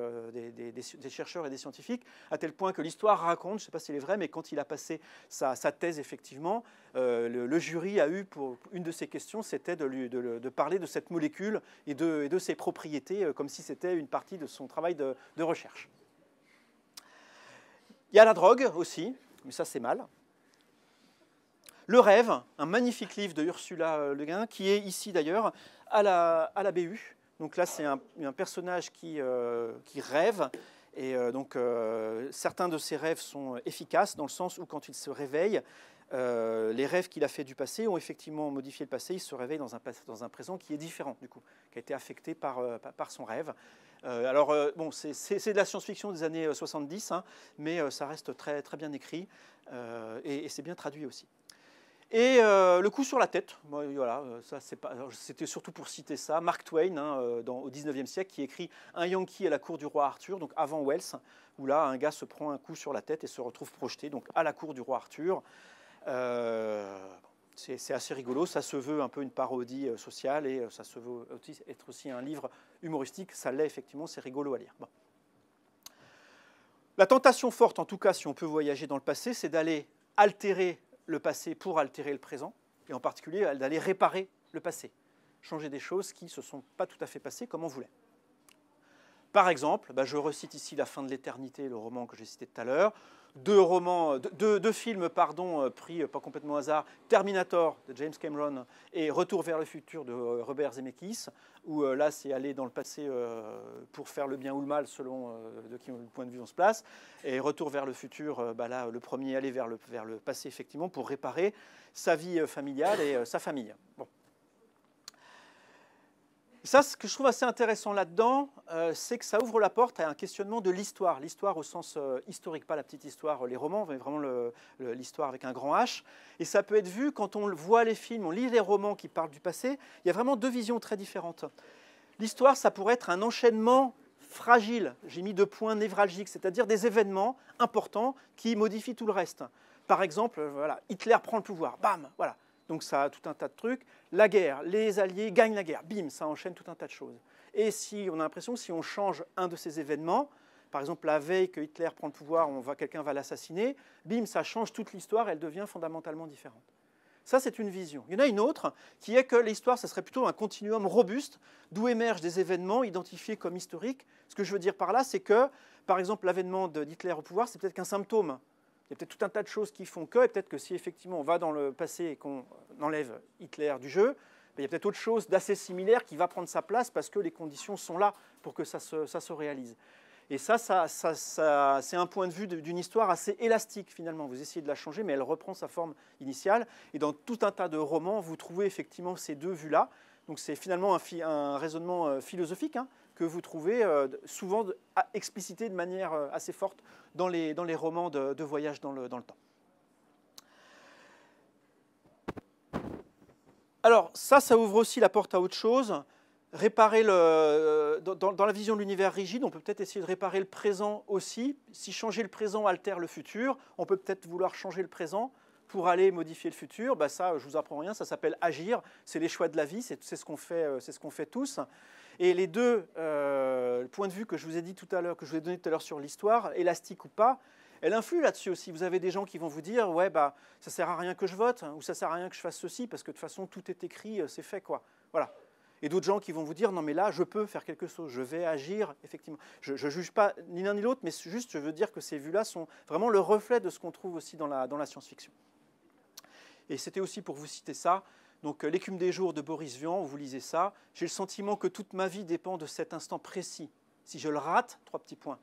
chercheurs et des scientifiques, à tel point que l'histoire raconte, je ne sais pas si elle est vraie, mais quand il a passé sa, thèse, effectivement, le, jury a eu pour une de ses questions, c'était de, de, parler de cette molécule et de, ses propriétés, comme si c'était une partie de son travail de recherche. Il y a la drogue aussi, mais ça c'est mal. Le rêve, un magnifique livre de Ursula euh, Le Guin, qui est ici d'ailleurs à la, à la BU. Donc là, c'est un, personnage qui, euh, qui rêve. Et euh, donc, certains de ses rêves sont efficaces dans le sens où, quand il se réveille, les rêves qu'il a fait du passé ont effectivement modifié le passé. Il se réveille dans un, dans présent qui est différent, du coup, qui a été affecté par, par son rêve. alors, bon, c'est de la science-fiction des années 70, hein, mais ça reste très, très bien écrit et c'est bien traduit aussi. Et euh, le coup sur la tête, voilà, euh, c'était surtout pour citer ça, Mark Twain, hein, euh, au 19e siècle, qui écrit Un Yankee à la cour du roi Arthur, donc avant Wells, où là, un gars se prend un coup sur la tête et se retrouve projeté donc, à la cour du roi Arthur. c'est assez rigolo, ça se veut un peu une parodie sociale et ça se veut être aussi un livre humoristique, ça l'est effectivement, c'est rigolo à lire. La tentation forte, en tout cas, si on peut voyager dans le passé, c'est d'aller altérer le passé pour altérer le présent, et en particulier d'aller réparer le passé, changer des choses qui ne se sont pas tout à fait passées comme on voulait. Par exemple, bah, je recite ici La fin de l'éternité, le roman que j'ai cité tout à l'heure. Deux, films pardon, euh, pris euh, pas complètement au hasard, Terminator de James Cameron et Retour vers le futur de euh, Robert Zemeckis, où là c'est aller dans le passé pour faire le bien ou le mal selon de qui le point de vue on se place, et Retour vers le futur, bah, là le premier aller vers le, vers le passé effectivement pour réparer sa vie familiale et sa famille. Bon. Et ça, ce que je trouve assez intéressant là-dedans, euh, c'est que ça ouvre la porte à un questionnement de l'histoire, l'histoire au sens euh, historique, pas la petite histoire, euh, les romans, mais vraiment l'histoire avec un grand H. Et ça peut être vu quand on voit les films, on lit les romans qui parlent du passé, il y a vraiment deux visions très différentes. L'histoire, ça pourrait être un enchaînement fragile, j'ai mis deux points névralgiques, c'est-à-dire des événements importants qui modifient tout le reste. Par exemple, voilà, Hitler prend le pouvoir, bam, voilà. Donc ça a tout un tas de trucs. La guerre, les alliés gagnent la guerre, bim, ça enchaîne tout un tas de choses. Et si on a l'impression que si on change un de ces événements, par exemple la veille que Hitler prend le pouvoir, on va, quelqu'un va l'assassiner, bim, ça change toute l'histoire, elle devient fondamentalement différente. Ça, c'est une vision. Il y en a une autre qui est que l'histoire, ça serait plutôt un continuum robuste d'où émergent des événements identifiés comme historiques. Ce que je veux dire par là, c'est que, par exemple, l'avènement d'Hitler au pouvoir, c'est peut-être qu'un symptôme il y a peut-être tout un tas de choses qui font que, et peut-être que si effectivement on va dans le passé et qu'on enlève Hitler du jeu, ben, il y a peut-être autre chose d'assez similaire qui va prendre sa place parce que les conditions sont là pour que ça se, réalise. Et ça, c'est un point de vue d'une histoire assez élastique finalement. Vous essayez de la changer, mais elle reprend sa forme initiale. Et dans tout un tas de romans, vous trouvez effectivement ces deux vues-là. Donc c'est finalement un, raisonnement euh, philosophique, hein, que vous trouvez euh, souvent ah, explicité de manière euh, assez forte dans les, romans de, voyage dans le, temps. Alors ça, ça ouvre aussi la porte à autre chose. Réparer euh, dans, la vision de l'univers rigide, on peut peut-être essayer de réparer le présent aussi. Si changer le présent altère le futur, on peut peut-être vouloir changer le présent pour aller modifier le futur. Bah, ça, je vous apprends rien, ça s'appelle agir. C'est les choix de la vie, c'est ce qu'on fait, c'est ce qu'on fait tous. Et les deux euh, points de vue que je vous ai dit tout à l'heure, que je vous ai donné tout à l'heure sur l'histoire, élastique ou pas, elle influe là-dessus aussi. Vous avez des gens qui vont vous dire ouais bah ça sert à rien que je vote hein, ou ça sert à rien que je fasse ceci parce que de toute façon tout est écrit, euh, c'est fait quoi. Voilà. Et d'autres gens qui vont vous dire non mais là je peux faire quelque chose, je vais agir effectivement. Je ne juge pas ni l'un ni l'autre, mais juste je veux dire que ces vues-là sont vraiment le reflet de ce qu'on trouve aussi dans la science-fiction. Et c'était aussi pour vous citer ça. Donc euh, L'écume des jours de Boris Vian, vous lisez ça, j'ai le sentiment que toute ma vie dépend de cet instant précis. Si je le rate, trois petits points.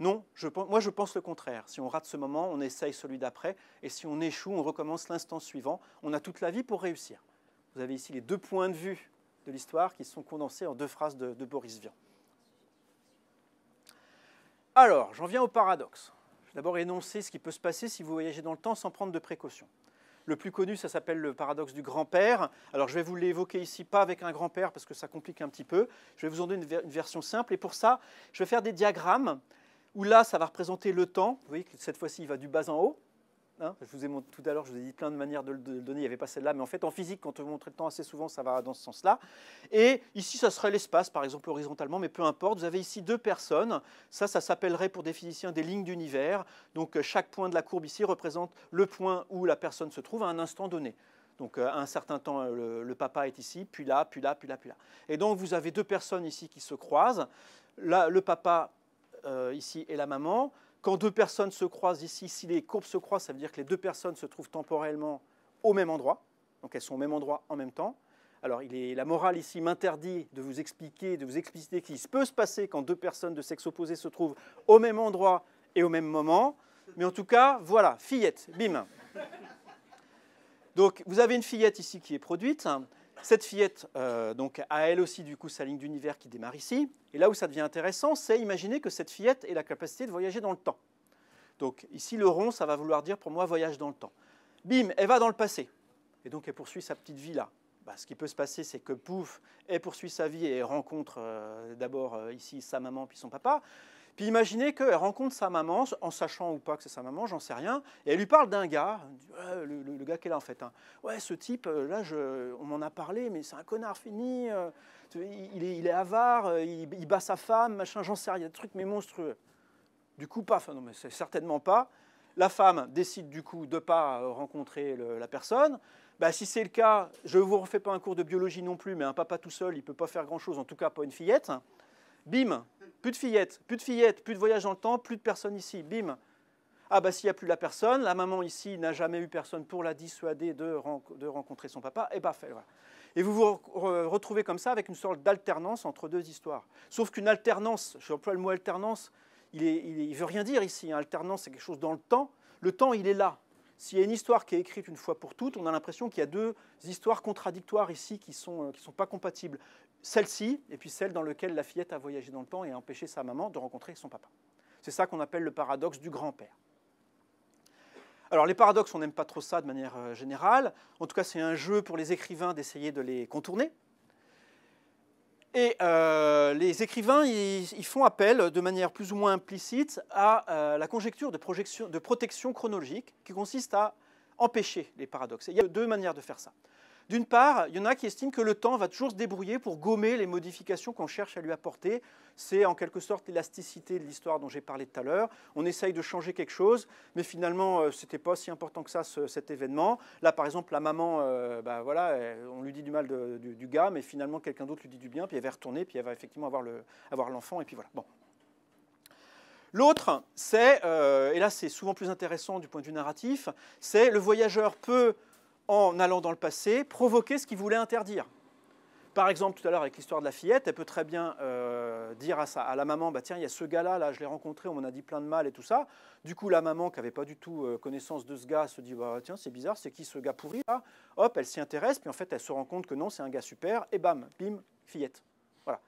Non, moi je pense le contraire. Si on rate ce moment, on essaye celui d'après, et si on échoue, on recommence l'instant suivant. On a toute la vie pour réussir. Vous avez ici les deux points de vue de l'histoire qui sont condensés en deux phrases de, de Boris Vian. Alors, j'en viens au paradoxe. Je vais d'abord énoncer ce qui peut se passer si vous voyagez dans le temps sans prendre de précautions. Le plus connu, ça s'appelle le paradoxe du grand-père. Alors je vais vous l'évoquer ici, pas avec un grand-père parce que ça complique un petit peu. Je vais vous en donner une, version simple. Et pour ça, je vais faire des diagrammes où là, ça va représenter le temps. Vous voyez que cette fois-ci, il va du bas en haut. Hein je vous ai montré, tout à l'heure, je vous ai dit plein de manières de le, donner, il n'y avait pas celle-là, mais en fait, en physique, quand on montre le temps assez souvent, ça va dans ce sens-là. Et ici, ça serait l'espace, par exemple, horizontalement, mais peu importe. Vous avez ici deux personnes. Ça, ça s'appellerait pour des physiciens des lignes d'univers. Donc, euh, chaque point de la courbe ici représente le point où la personne se trouve à un instant donné. Donc, euh, à un certain temps, euh, le, papa est ici, puis là, puis là, puis là, puis là. Et donc, vous avez deux personnes ici qui se croisent. Là, le papa ici et la maman. Quand deux personnes se croisent ici, si les courbes se croisent, ça veut dire que les deux personnes se trouvent temporellement au même endroit. Donc elles sont au même endroit en même temps. Alors la morale ici m'interdit de vous expliquer, de vous expliquer ce se peut se passer quand deux personnes de sexe opposé se trouvent au même endroit et au même moment. Mais en tout cas, voilà, fillette, bim. Donc vous avez une fillette ici qui est produite. Cette fillette euh, donc, a elle aussi du coup sa ligne d'univers qui démarre ici. Et là où ça devient intéressant, c'est imaginer que cette fillette ait la capacité de voyager dans le temps. Donc ici, le rond, ça va vouloir dire pour moi voyage dans le temps. Bim, elle va dans le passé. Et donc elle poursuit sa petite vie là. Bah, ce qui peut se passer, c'est que pouf, elle poursuit sa vie et rencontre euh, d'abord euh, ici sa maman puis son papa. Puis imaginez qu'elle rencontre sa maman, en sachant ou pas que c'est sa maman, j'en sais rien, et elle lui parle d'un gars, le, gars qui est là en fait. Hein. Ouais, ce type, euh, là, on m'en a parlé, mais c'est un connard fini, euh. il, est, avare, euh, il, bat sa femme, machin, j'en sais rien, il des trucs, mais monstrueux. Du coup, pas, enfin non, mais c'est certainement pas. La femme décide du coup de ne pas rencontrer la personne. Bah, si c'est le cas, je ne vous refais pas un cours de biologie non plus, mais un papa tout seul, il ne peut pas faire grand-chose, en tout cas pas une fillette. Bim, plus de fillettes, plus de fillettes, plus de voyage dans le temps, plus de personnes ici. Bim. Ah bah s'il n'y a plus la personne, la maman ici n'a jamais eu personne pour la dissuader de, de rencontrer son papa, et bah Et vous vous retrouvez comme ça avec une sorte d'alternance entre deux histoires. Sauf qu'une alternance, j'emploie le mot alternance, il ne veut rien dire ici. Hein. Alternance, c'est quelque chose dans le temps. Le temps, il est là. S'il y a une histoire qui est écrite une fois pour toutes, on a l'impression qu'il y a deux histoires contradictoires ici qui ne sont, euh, qui sont pas compatibles celle-ci et puis celle dans laquelle la fillette a voyagé dans le temps et a empêché sa maman de rencontrer son papa. C'est ça qu'on appelle le paradoxe du grand-père. Alors les paradoxes, on n'aime pas trop ça de manière euh, générale. En tout cas, c'est un jeu pour les écrivains d'essayer de les contourner. Et euh, les écrivains, ils, font appel de manière plus ou moins implicite à euh, la conjecture de, de protection chronologique qui consiste à empêcher les paradoxes. il y a deux manières de faire ça. D'une part, il y en a qui estiment que le temps va toujours se débrouiller pour gommer les modifications qu'on cherche à lui apporter. C'est en quelque sorte l'élasticité de l'histoire dont j'ai parlé tout à l'heure. On essaye de changer quelque chose, mais finalement, euh, ce n'était pas si important que ça, cet événement. Là, par exemple, la maman, euh, bah, voilà, on lui dit du mal du, gars, mais finalement, quelqu'un d'autre lui dit du bien, puis elle va retourner, puis elle va effectivement avoir l'enfant, et puis voilà. Bon, L'autre, c'est, euh, et là c'est souvent plus intéressant du point de vue narratif, c'est le voyageur peut en allant dans le passé, provoquer ce qu'il voulait interdire. Par exemple, tout à l'heure avec l'histoire de la fillette, elle peut très bien euh, dire à, sa, à, la maman, bah, tiens, il y a ce gars-là, je l'ai rencontré, on m'en a dit plein de mal et tout ça. Du coup, la maman, qui n'avait pas du tout euh, connaissance de ce gars, se dit, bah, tiens, c'est bizarre, c'est qui ce gars pourri là Hop, elle s'y intéresse, puis en fait, elle se rend compte que non, c'est un gars super, et bam, bim, fillette. Voilà.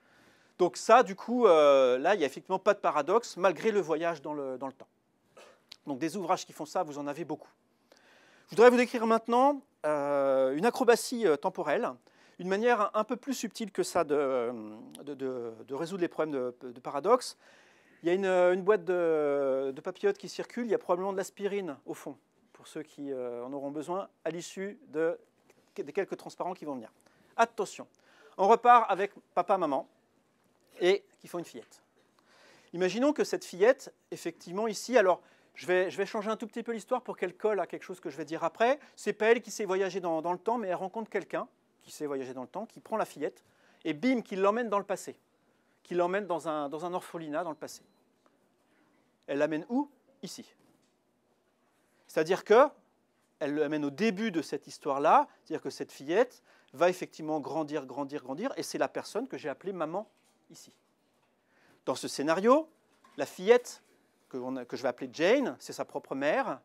Donc ça, du coup, euh, là, il n'y a effectivement pas de paradoxe, malgré le voyage dans le temps. Donc des ouvrages qui font ça, vous en avez beaucoup. Je voudrais vous décrire maintenant euh, une acrobatie euh, temporelle, une manière un peu plus subtile que ça de, résoudre les problèmes de, paradoxe. Il y a une, boîte de, papillotes qui circule, il y a probablement de l'aspirine au fond, pour ceux qui euh, en auront besoin, à l'issue des quelques transparents qui vont venir. Attention, on repart avec papa, maman, et qui font une fillette. Imaginons que cette fillette, effectivement ici, alors je vais, changer un tout petit peu l'histoire pour qu'elle colle à quelque chose que je vais dire après. C'est pas elle qui s'est voyagée dans, le temps, mais elle rencontre quelqu'un qui s'est voyagé dans le temps, qui prend la fillette, et bim, qui l'emmène dans le passé, qui l'emmène dans un, orphelinat dans le passé. Elle l'amène où Ici. C'est-à-dire que elle l'amène au début de cette histoire-là, c'est-à-dire que cette fillette va effectivement grandir, grandir, grandir, et c'est la personne que j'ai appelée maman ici. Dans ce scénario, la fillette que, je vais appeler Jane, c'est sa propre mère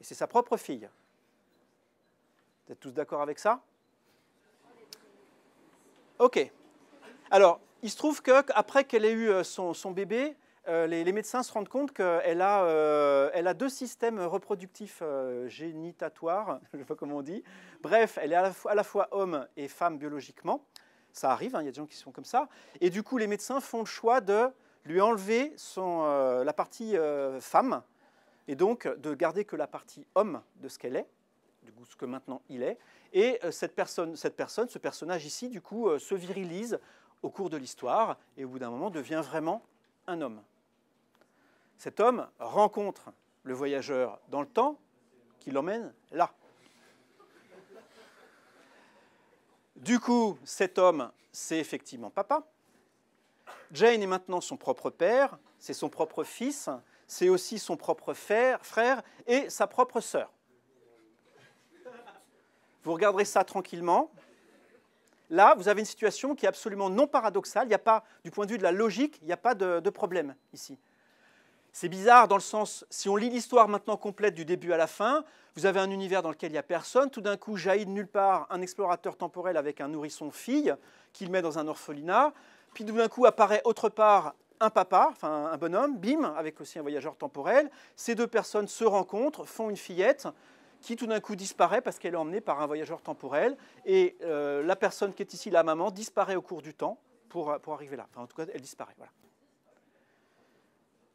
et c'est sa propre fille. Vous êtes tous d'accord avec ça Ok. Alors, il se trouve qu'après qu'elle ait eu euh, son, bébé, euh, les, médecins se rendent compte qu'elle a, euh, elle a deux systèmes reproductifs génitatoires, je ne sais pas comment on dit. Bref, elle est à la, fois, homme et femme biologiquement. Ça arrive, hein, il y a des gens qui sont comme ça. Et du coup, les médecins font le choix de lui enlever euh, la partie euh, femme, et donc de garder que la partie homme de ce qu'elle est, de ce que maintenant il est. Et euh, cette, personne, cette personne, ce personnage ici, du coup, se virilise au cours de l'histoire, et au bout d'un moment devient vraiment un homme. Cet homme rencontre le voyageur dans le temps, qui l'emmène là. Du coup, cet homme, c'est effectivement papa, Jane est maintenant son propre père, c'est son propre fils, c'est aussi son propre frère et sa propre sœur. Vous regarderez ça tranquillement. Là, vous avez une situation qui est absolument non paradoxale. Il n'y a pas, du point de vue de la logique, il n'y a pas de, de problème ici. C'est bizarre dans le sens, si on lit l'histoire maintenant complète du début à la fin, vous avez un univers dans lequel il n'y a personne, tout d'un coup jaillit de nulle part un explorateur temporel avec un nourrisson fille qu'il met dans un orphelinat, puis tout d'un coup apparaît autre part un papa, enfin un bonhomme, bim, avec aussi un voyageur temporel. Ces deux personnes se rencontrent, font une fillette qui tout d'un coup disparaît parce qu'elle est emmenée par un voyageur temporel. Et euh, la personne qui est ici, la maman, disparaît au cours du temps pour, arriver là. Enfin, en tout cas, elle disparaît.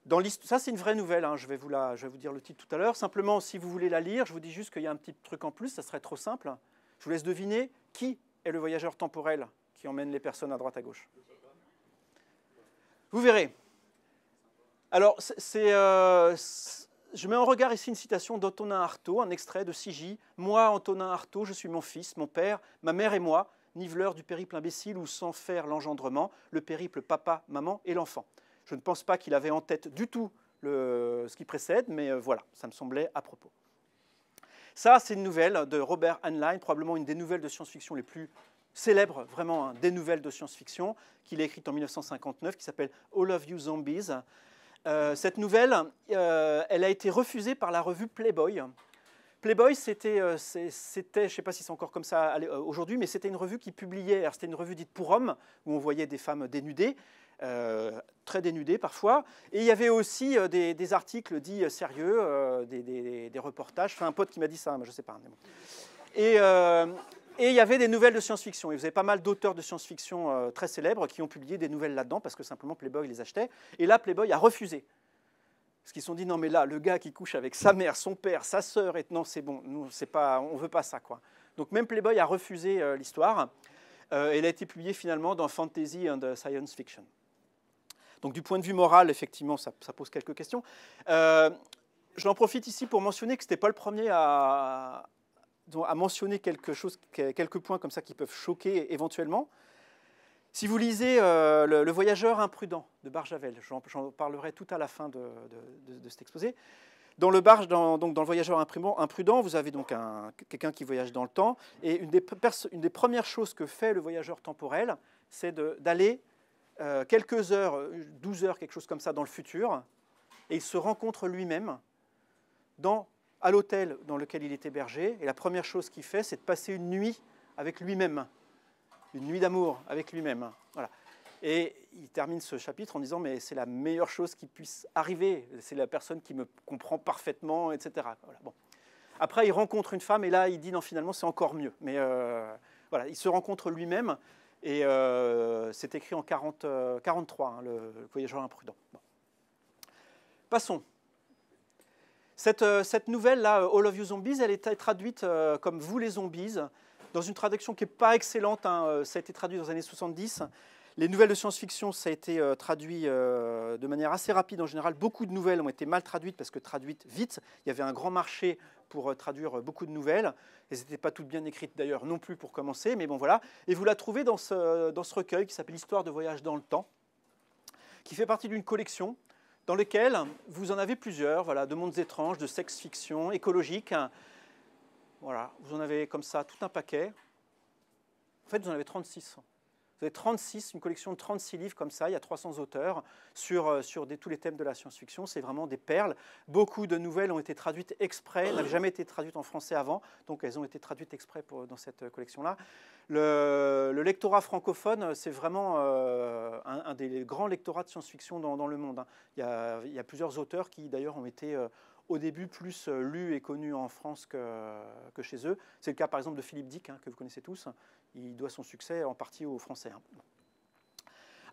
Voilà. ça, c'est une vraie nouvelle, hein. je, vais vous la, je vais vous dire le titre tout à l'heure. Simplement, si vous voulez la lire, je vous dis juste qu'il y a un petit truc en plus, ça serait trop simple. Je vous laisse deviner qui est le voyageur temporel qui emmène les personnes à droite à gauche. Vous verrez. Alors, euh, je mets en regard ici une citation d'Antonin Artaud, un extrait de Sigy. Moi, Antonin Artaud, je suis mon fils, mon père, ma mère et moi, niveleurs du périple imbécile ou sans faire l'engendrement, le périple papa, maman et l'enfant. Je ne pense pas qu'il avait en tête du tout ce qui précède, mais euh, voilà, ça me semblait à propos. Ça, c'est une nouvelle de Robert Heinlein, probablement une des nouvelles de science-fiction les plus célèbre vraiment des nouvelles de science-fiction qu'il a écrite en 1959 qui s'appelle All of You Zombies. Euh, cette nouvelle, euh, elle a été refusée par la revue Playboy. Playboy, c'était, euh, c'était, je ne sais pas si c'est encore comme ça aujourd'hui, mais c'était une revue qui publiait, c'était une revue dite pour hommes, où on voyait des femmes dénudées, très dénudées parfois, et il y avait aussi des, articles dits sérieux, des, reportages, enfin un pote qui m'a dit ça, hein, mais je ne sais pas. Et, et il y avait des nouvelles de science-fiction. Et vous avez pas mal d'auteurs de science-fiction euh, très célèbres qui ont publié des nouvelles là-dedans parce que simplement Playboy les achetait. Et là, Playboy a refusé. Parce qu'ils se sont dit non mais là, le gars qui couche avec sa mère, son père, sa sœur, et non c'est bon, nous c'est pas, on veut pas ça quoi. Donc même Playboy a refusé euh, l'histoire. Euh, elle a été publiée finalement dans Fantasy and Science Fiction. Donc du point de vue moral, effectivement, ça, pose quelques questions. je l'en profite ici pour mentionner que ce n'était pas le premier à, à mentionner quelque chose, quelques points comme ça qui peuvent choquer éventuellement. Si vous lisez euh, le, voyageur imprudent de Barjavel, j'en parlerai tout à la fin de, cet exposé. Dans le, barge, donc dans le voyageur imprudent, vous avez donc quelqu'un qui voyage dans le temps. Et une des, une des, premières choses que fait le voyageur temporel, c'est d'aller euh, quelques heures, 12 heures, quelque chose comme ça, dans le futur. Et il se rencontre lui-même dans à l'hôtel dans lequel il est hébergé, et la première chose qu'il fait, c'est de passer une nuit avec lui-même, une nuit d'amour avec lui-même. Voilà. Et il termine ce chapitre en disant Mais c'est la meilleure chose qui puisse arriver, c'est la personne qui me comprend parfaitement, etc. Voilà, bon. Après, il rencontre une femme, et là, il dit Non, finalement, c'est encore mieux. Mais euh, voilà, il se rencontre lui-même, et euh, c'est écrit en 40, 43, euh, hein, le, voyageur imprudent. Passons. Euh, cette, nouvelle-là, euh, All of You Zombies, elle est traduite euh, comme Vous les Zombies, dans une traduction qui n'est pas excellente. Hein, ça a été traduit dans les années 70. Les nouvelles de science-fiction, ça a été traduit de manière assez rapide en général. Beaucoup de nouvelles ont été mal traduites parce que traduites vite. Il y avait un grand marché pour traduire beaucoup de nouvelles. Elles n'étaient pas toutes bien écrites d'ailleurs non plus pour commencer, mais bon voilà. Et vous la trouvez dans ce, dans ce recueil qui s'appelle Histoire de voyage dans le temps, qui fait partie d'une collection dans lesquels vous en avez plusieurs, voilà, de mondes étranges, de sexe fiction écologique. Voilà, vous en avez comme ça tout un paquet. En fait, vous en avez 36. 36, une collection de 36 livres comme ça, il y a 300 auteurs sur, euh, sur des, tous les thèmes de la science-fiction, c'est vraiment des perles. Beaucoup de nouvelles ont été traduites exprès, n'avaient jamais été traduites en français avant, donc elles ont été traduites exprès dans cette collection-là. Le, lectorat francophone, c'est vraiment euh, un, des grands lectorats de science-fiction dans, le monde. Hein. Il, y a, plusieurs auteurs qui d'ailleurs ont été... Euh, au début plus lus et connus en France que, que chez eux. C'est le cas par exemple de Philippe Dick, hein, que vous connaissez tous, il doit son succès en partie aux Français. Hein.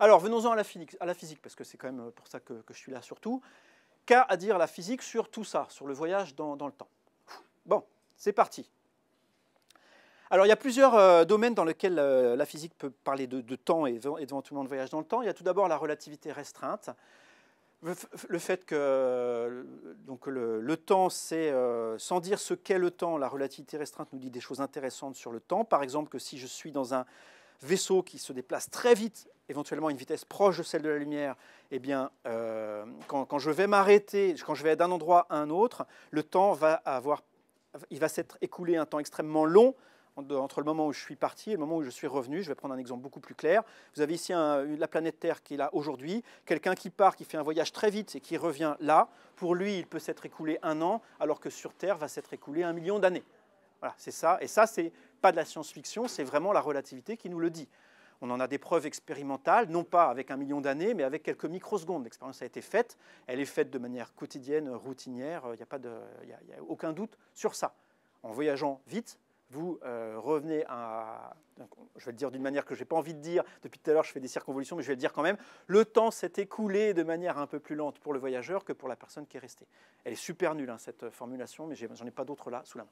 Alors, venons-en à, la physique, parce que c'est quand même pour ça que, je suis là surtout. Qu'a à dire la physique sur tout ça, sur le voyage dans, le temps Bon, c'est parti. Alors, il y a plusieurs euh, domaines dans lesquels euh, la physique peut parler de, temps et éventuellement de voyage dans le temps. Il y a tout d'abord la relativité restreinte le fait que euh, le, temps, c'est euh, sans dire ce qu'est le temps, la relativité restreinte nous dit des choses intéressantes sur le temps. Par exemple, que si je suis dans un vaisseau qui se déplace très vite, éventuellement à une vitesse proche de celle de la lumière, eh bien, euh, quand, quand, je vais m'arrêter, quand je vais d'un endroit à un autre, le temps va avoir, il va s'être écoulé un temps extrêmement long entre le moment où je suis parti et le moment où je suis revenu. Je vais prendre un exemple beaucoup plus clair. Vous avez ici la planète Terre qui est là aujourd'hui. Quelqu'un qui part, qui fait un voyage très vite et qui revient là, pour lui, il peut s'être écoulé un an, alors que sur Terre va s'être écoulé un million d'années. Voilà, c'est ça. Et ça, c'est pas de la science-fiction, c'est vraiment la relativité qui nous le dit. On en a des preuves expérimentales, non pas avec un million d'années, mais avec quelques microsecondes. L'expérience a été faite, elle est faite de manière quotidienne, routinière, il n'y a, a aucun doute sur ça. En voyageant vite, vous euh, revenez à, je vais le dire d'une manière que je n'ai pas envie de dire, depuis tout à l'heure je fais des circonvolutions, mais je vais le dire quand même, le temps s'est écoulé de manière un peu plus lente pour le voyageur que pour la personne qui est restée. Elle est super nulle, hein, cette euh, formulation, mais j'en ai pas d'autres là sous la main.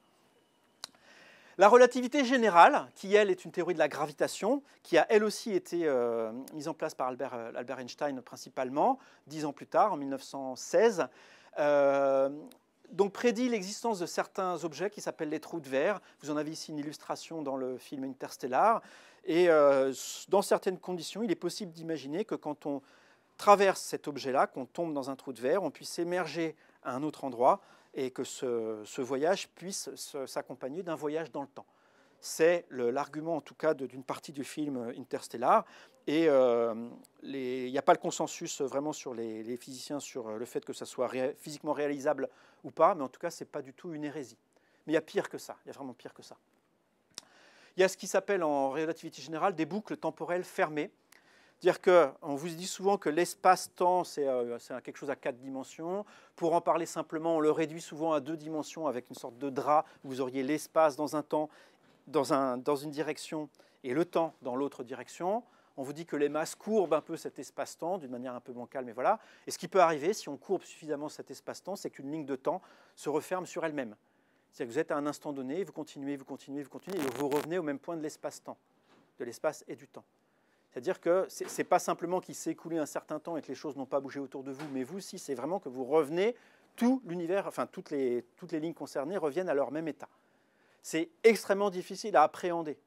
La relativité générale, qui elle est une théorie de la gravitation, qui a elle aussi été euh, mise en place par Albert Einstein principalement, dix ans plus tard, en 1916, donc prédit l'existence de certains objets qui s'appellent les trous de verre. Vous en avez ici une illustration dans le film Interstellar. Et euh, dans certaines conditions, il est possible d'imaginer que quand on traverse cet objet-là, qu'on tombe dans un trou de verre, on puisse émerger à un autre endroit et que ce, voyage puisse s'accompagner d'un voyage dans le temps. C'est l'argument en tout cas d'une partie du film Interstellar. Et euh, il n'y a pas le consensus vraiment sur les, physiciens sur le fait que ça soit physiquement réalisable ou pas, mais en tout cas, ce n'est pas du tout une hérésie. Mais il y a pire que ça, il y a vraiment pire que ça. Il y a ce qui s'appelle en relativité générale des boucles temporelles fermées. Dire qu'on on vous dit souvent que l'espace-temps, euh, c'est quelque chose à quatre dimensions. Pour en parler simplement, on le réduit souvent à deux dimensions avec une sorte de drap. Vous auriez l'espace dans un temps, dans une direction, et le temps dans l'autre direction on vous dit que les masses courbent un peu cet espace-temps d'une manière un peu bancale, mais voilà. Et ce qui peut arriver, si on courbe suffisamment cet espace-temps, c'est qu'une ligne de temps se referme sur elle-même. C'est-à-dire que vous êtes à un instant donné, vous continuez, vous continuez, vous continuez, et vous revenez au même point de l'espace-temps, de l'espace et du temps. C'est-à-dire que ce n'est pas simplement qu'il s'est écoulé un certain temps et que les choses n'ont pas bougé autour de vous, mais vous aussi, c'est vraiment que vous revenez, tout l'univers, enfin toutes les, toutes les lignes concernées reviennent à leur même état. C'est extrêmement difficile à appréhender.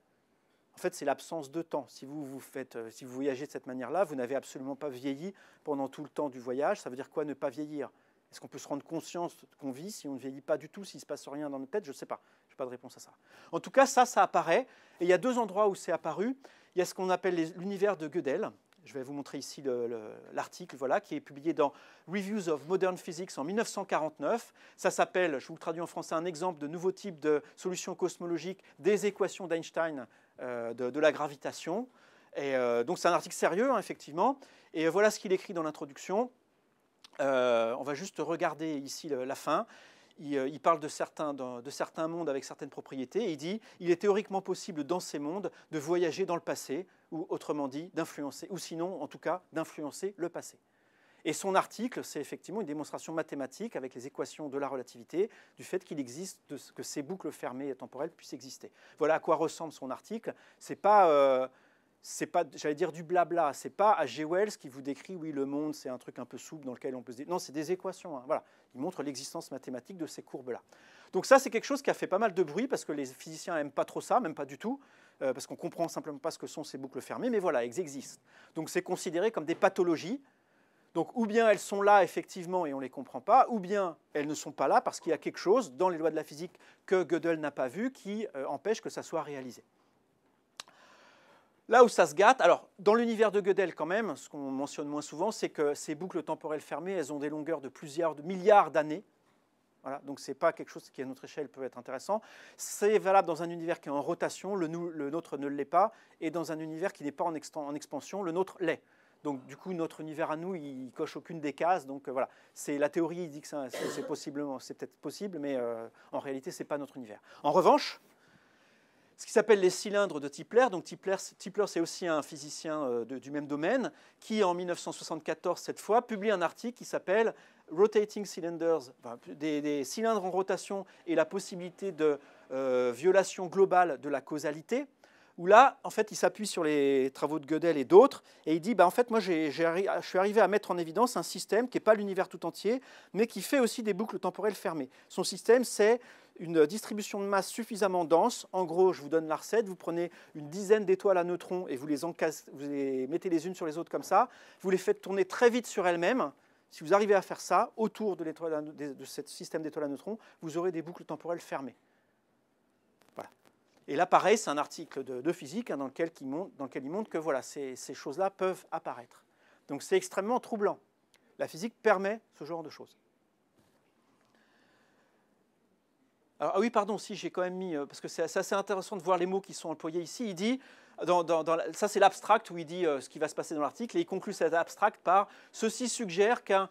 En fait, c'est l'absence de temps. Si vous, faites, euh, si vous voyagez de cette manière-là, vous n'avez absolument pas vieilli pendant tout le temps du voyage. Ça veut dire quoi ne pas vieillir Est-ce qu'on peut se rendre conscience qu'on vit si on ne vieillit pas du tout, s'il ne se passe rien dans notre tête Je ne sais pas. Je n'ai pas de réponse à ça. En tout cas, ça, ça apparaît. Et il y a deux endroits où c'est apparu. Il y a ce qu'on appelle l'univers de Gödel. Je vais vous montrer ici l'article, voilà, qui est publié dans Reviews of Modern Physics en 1949. Ça s'appelle, je vous le traduis en français, un exemple de nouveau type de solution cosmologique des équations d'Einstein euh, de, la gravitation. Et euh, donc c'est un article sérieux, hein, effectivement. Et voilà ce qu'il écrit dans l'introduction. Euh, on va juste regarder ici la fin. Il, parle de certains, de certains, mondes avec certaines propriétés il dit il est théoriquement possible dans ces mondes de voyager dans le passé ou autrement dit d'influencer ou sinon en tout cas d'influencer le passé. Et son article, c'est effectivement une démonstration mathématique avec les équations de la relativité du fait qu'il existe, que ces boucles fermées et temporelles puissent exister. Voilà à quoi ressemble son article. C'est pas. Euh, pas, j'allais dire du blabla, c'est pas à G. Wells qui vous décrit, oui, le monde, c'est un truc un peu souple dans lequel on peut se dire, non, c'est des équations. Hein. voilà, il montre l'existence mathématique de ces courbes-là. Donc ça, c'est quelque chose qui a fait pas mal de bruit parce que les physiciens n'aiment pas trop ça, même pas du tout, euh, parce qu'on comprend simplement pas ce que sont ces boucles fermées, mais voilà, elles existent. Donc c'est considéré comme des pathologies donc ou bien elles sont là effectivement et on ne les comprend pas, ou bien elles ne sont pas là parce qu'il y a quelque chose dans les lois de la physique que Gödel n'a pas vu qui euh, empêche que ça soit réalisé. Là où ça se gâte, alors dans l'univers de Gödel quand même, ce qu'on mentionne moins souvent, c'est que ces boucles temporelles fermées, elles ont des longueurs de plusieurs de milliards d'années. Voilà, donc ce n'est pas quelque chose qui à notre échelle peut être intéressant. C'est valable dans un univers qui est en rotation, le, nôtre ne l'est pas, et dans un univers qui n'est pas en expansion, le nôtre l'est. Donc du coup, notre univers à nous, il, coche aucune des cases. Donc euh, voilà, c'est la théorie il dit que c'est possiblement, c'est peut-être possible, mais euh, en réalité, n'est pas notre univers. En revanche, ce qui s'appelle les cylindres de Tipler. Donc Tipler, Tipler c'est aussi un physicien euh, du même domaine qui, en 1974 cette fois, publie un article qui s'appelle Rotating Cylinders, des, cylindres en rotation et la possibilité de violation globale de la causalité où là, en fait, il s'appuie sur les travaux de Gödel et d'autres, et il dit, bah, en fait, moi, je suis arrivé à mettre en évidence un système qui n'est pas l'univers tout entier, mais qui fait aussi des boucles temporelles fermées. Son système, c'est une distribution de masse suffisamment dense. En gros, je vous donne la recette, vous prenez une dizaine d'étoiles à neutrons et vous les, vous mettez les unes sur les autres comme ça, vous les faites tourner très vite sur elles-mêmes. Si vous arrivez à faire ça, autour de, l'étoile de ce système d'étoiles à neutrons, vous aurez des boucles temporelles fermées. Et là, pareil, c'est un article de, physique hein, dans, lequel il montre, que voilà, ces, choses-là peuvent apparaître. Donc c'est extrêmement troublant. La physique permet ce genre de choses. ah oui, pardon, si j'ai quand même mis, euh, parce que c'est assez intéressant de voir les mots qui sont employés ici. Il dit, ça c'est l'abstract où il dit euh, ce qui va se passer dans l'article, et il conclut cet abstract par Ceci suggère qu'un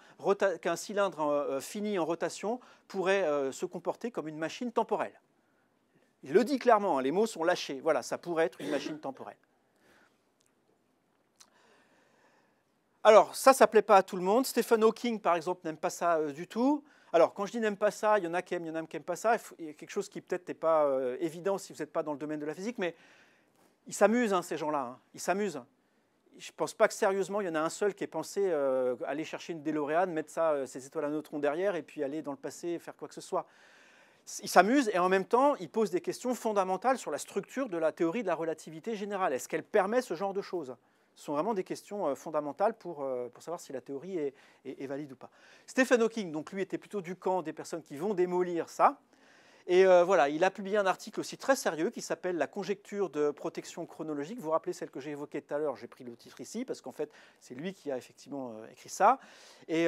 cylindre euh, fini en rotation pourrait se comporter comme une machine temporelle. Il le dit clairement, hein, les mots sont lâchés. Voilà, ça pourrait être une machine temporelle. Alors, ça, ça ne plaît pas à tout le monde. Stephen Hawking, par exemple, n'aime pas ça euh, du tout. Alors, quand je dis n'aime pas ça, il y en a qui aiment, il y en a qui n'aiment pas ça. Il y a quelque chose qui peut-être n'est pas euh, évident si vous n'êtes pas dans le domaine de la physique, mais ils s'amusent, hein, ces gens-là. Hein. Ils s'amusent. Je ne pense pas que sérieusement, il y en a un seul qui ait pensé euh, aller chercher une DeLorean, mettre ça, ses étoiles à neutrons derrière, et puis aller dans le passé faire quoi que ce soit il s'amuse et en même temps, il pose des questions fondamentales sur la structure de la théorie de la relativité générale. Est-ce qu'elle permet ce genre de choses Ce sont vraiment des questions euh, fondamentales pour, euh, pour savoir si la théorie est, valide ou pas. Stephen Hawking, donc lui, était plutôt du camp des personnes qui vont démolir ça. Et euh, voilà, il a publié un article aussi très sérieux qui s'appelle La conjecture de protection chronologique. Vous vous rappelez celle que j'ai évoquée tout à l'heure, j'ai pris le titre ici parce qu'en fait, c'est lui qui a effectivement écrit ça. Et.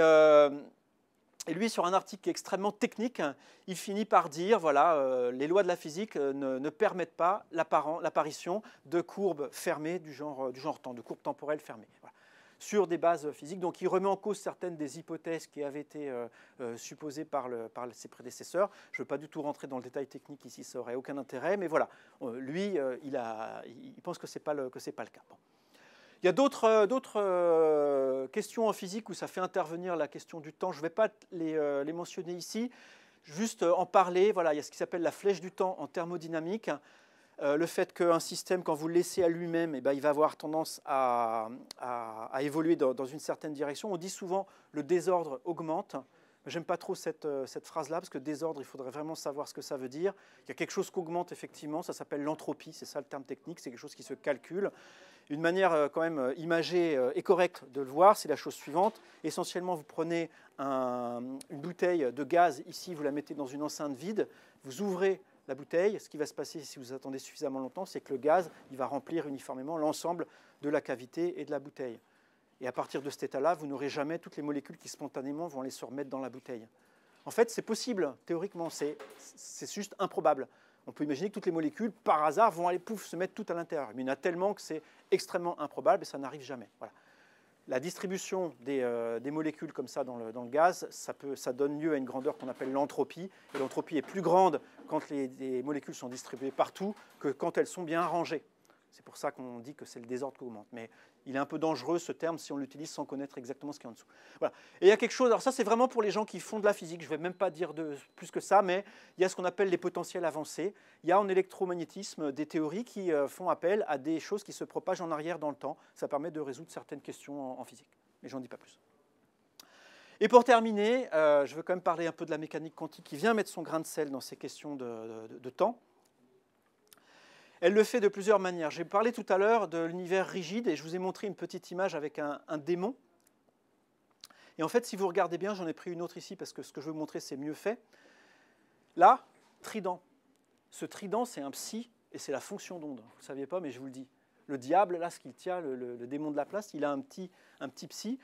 Et lui, sur un article extrêmement technique, il finit par dire, voilà, euh, les lois de la physique euh, ne, permettent pas l'apparition de courbes fermées du genre, euh, du genre temps, de courbes temporelles fermées. Sur des bases physiques. Donc il remet en cause certaines des hypothèses qui avaient été supposées par, ses prédécesseurs. Je ne veux pas du tout rentrer dans le détail technique ici, ça aurait aucun intérêt, mais voilà. lui, il, pense que ce n'est pas, le cas. Il y a d'autres euh, euh, questions en physique où ça fait intervenir la question du temps. Je ne vais pas euh, les, mentionner ici, juste en parler. Voilà, il y a ce qui s'appelle la flèche du temps en thermodynamique. le fait qu'un système, quand vous le laissez à lui-même, eh ben, il va avoir tendance à, évoluer dans, une certaine direction. On dit souvent le désordre augmente. J'aime pas trop cette, cette phrase-là, parce que désordre, il faudrait vraiment savoir ce que ça veut dire. Il y a quelque chose qui augmente, effectivement, ça s'appelle l'entropie, c'est ça le terme technique, c'est quelque chose qui se calcule. Une manière euh, quand même euh, imagée euh, et correcte de le voir, c'est la chose suivante. Essentiellement, vous prenez une bouteille de gaz ici, vous la mettez dans une enceinte vide, vous ouvrez la bouteille. Ce qui va se passer si vous attendez suffisamment longtemps, c'est que le gaz il va remplir uniformément l'ensemble de la cavité et de la bouteille. Et à partir de cet état-là, vous n'aurez jamais toutes les molécules qui spontanément vont aller se remettre dans la bouteille. En fait, c'est possible, théoriquement, c'est juste improbable. On peut imaginer que toutes les molécules, par hasard, vont aller pouf, se mettre toutes à l'intérieur. Mais il y en a tellement que c'est extrêmement improbable et ça n'arrive jamais. Voilà. La distribution des, euh, molécules comme ça dans le, gaz, ça, donne lieu à une grandeur qu'on appelle l'entropie. Et l'entropie est plus grande quand les, molécules sont distribuées partout que quand elles sont bien arrangées. C'est pour ça qu'on dit que c'est le désordre qui augmente. Mais il est un peu dangereux ce terme si on l'utilise sans connaître exactement ce qu'il y a en dessous. Voilà. Et il y a quelque chose, alors ça c'est vraiment pour les gens qui font de la physique, je ne vais même pas dire de, plus que ça, mais il y a ce qu'on appelle les potentiels avancés. Il y a en électromagnétisme des théories qui euh, font appel à des choses qui se propagent en arrière dans le temps. Ça permet de résoudre certaines questions en, physique. Mais je n'en dis pas plus. Et pour terminer, euh, je veux quand même parler un peu de la mécanique quantique qui vient mettre son grain de sel dans ces questions de temps. Elle le fait de plusieurs manières. J'ai parlé tout à l'heure de l'univers rigide et je vous ai montré une petite image avec un, démon. Et en fait, si vous regardez bien, j'en ai pris une autre ici parce que ce que je veux vous montrer, c'est mieux fait. Là, trident. Ce trident, c'est un psy et c'est la fonction d'onde. Vous ne saviez pas, mais je vous le dis. Le diable, là, ce qu'il tient, le, démon de la place, il a un petit, un petit psy.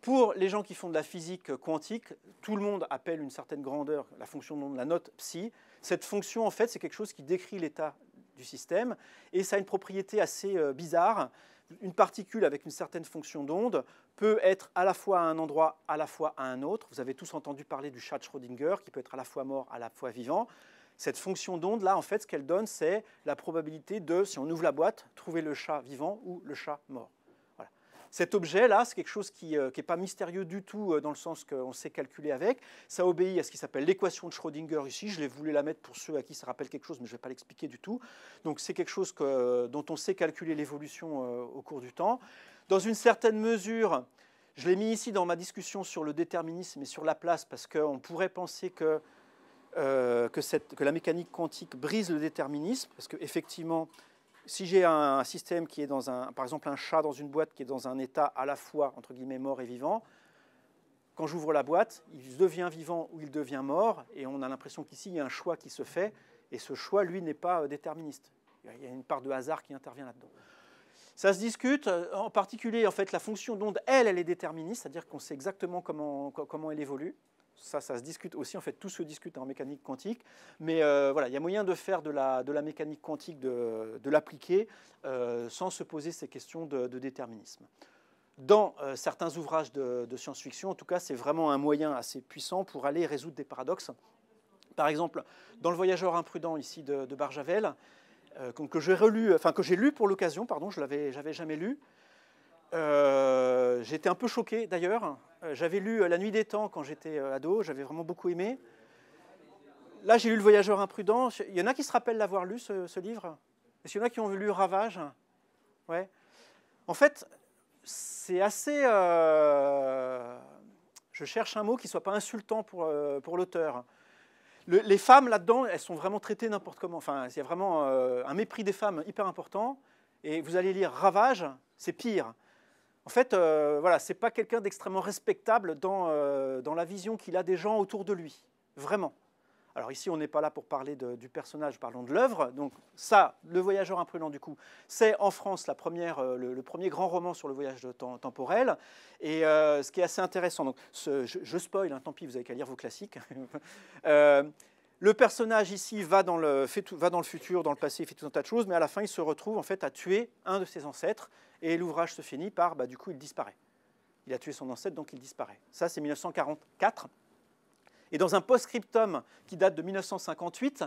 Pour les gens qui font de la physique quantique, tout le monde appelle une certaine grandeur la fonction d'onde, la note psi. Cette fonction, en fait, c'est quelque chose qui décrit l'état du système. Et ça a une propriété assez euh, bizarre. Une particule avec une certaine fonction d'onde peut être à la fois à un endroit, à la fois à un autre. Vous avez tous entendu parler du chat de Schrödinger, qui peut être à la fois mort, à la fois vivant. Cette fonction d'onde, là, en fait, ce qu'elle donne, c'est la probabilité de, si on ouvre la boîte, trouver le chat vivant ou le chat mort. Cet objet-là, c'est quelque chose qui n'est euh, pas mystérieux du tout euh, dans le sens qu'on sait calculer avec. Ça obéit à ce qui s'appelle l'équation de Schrödinger ici. Je l'ai voulu la mettre pour ceux à qui ça rappelle quelque chose, mais je ne vais pas l'expliquer du tout. Donc c'est quelque chose euh, dont on sait calculer l'évolution au cours du temps. Dans une certaine mesure, je l'ai mis ici dans ma discussion sur le déterminisme et sur la place, parce qu'on pourrait penser que, la mécanique quantique brise le déterminisme, parce qu'effectivement, si j'ai un, système qui est dans un, par exemple un chat dans une boîte qui est dans un état à la fois entre guillemets mort et vivant, quand j'ouvre la boîte, il devient vivant ou il devient mort, et on a l'impression qu'ici il y a un choix qui se fait, et ce choix lui n'est pas euh, déterministe. Il y a une part de hasard qui intervient là-dedans. Ça se discute, euh, en particulier en fait la fonction d'onde, elle, elle est déterministe, c'est-à-dire qu'on sait exactement comment, comment elle évolue ça, ça se discute aussi. En fait, tout se discute en mécanique quantique. Mais euh, voilà, il y a moyen de faire de la, de la mécanique quantique, de, de l'appliquer, euh, sans se poser ces questions de, déterminisme. Dans euh, certains ouvrages de, de science-fiction, en tout cas, c'est vraiment un moyen assez puissant pour aller résoudre des paradoxes. Par exemple, dans Le Voyageur imprudent, ici, de, Barjavel, que j'ai relu, enfin que j'ai lu pour l'occasion, pardon, je l'avais, j'avais jamais lu. Euh, j'étais un peu choqué d'ailleurs. Euh, j'avais lu euh, La Nuit des Temps quand j'étais ado, j'avais vraiment beaucoup aimé. Là, j'ai lu Le Voyageur imprudent. Il y en a qui se rappellent l'avoir lu, ce, livre Est-ce qu'il y en a qui ont lu Ravage Ouais. En fait, c'est assez. Je cherche un mot qui ne soit pas insultant pour, pour l'auteur. les femmes là-dedans, elles sont vraiment traitées n'importe comment. Enfin, il y a vraiment un mépris des femmes hyper important. Et vous allez lire Ravage, c'est pire. En fait, ce euh, voilà, c'est pas quelqu'un d'extrêmement respectable euh, dans, la vision qu'il a des gens autour de lui, vraiment. Alors ici, on n'est pas là pour parler du personnage, parlons de l'œuvre. Donc ça, Le voyageur imprudent, du coup, c'est en France la première, euh, le, premier grand roman sur le voyage de temps, temporel. Et ce qui est assez intéressant, donc je, spoil, hein, tant pis, vous avez qu'à lire vos classiques. Le personnage ici va dans le, futur, dans le passé, il fait tout un tas de choses, mais à la fin, il se retrouve en fait à tuer un de ses ancêtres, et l'ouvrage se finit par, bah, du coup, il disparaît. Il a tué son ancêtre, donc il disparaît. Ça, c'est 1944. Et dans un post-scriptum qui date de 1958,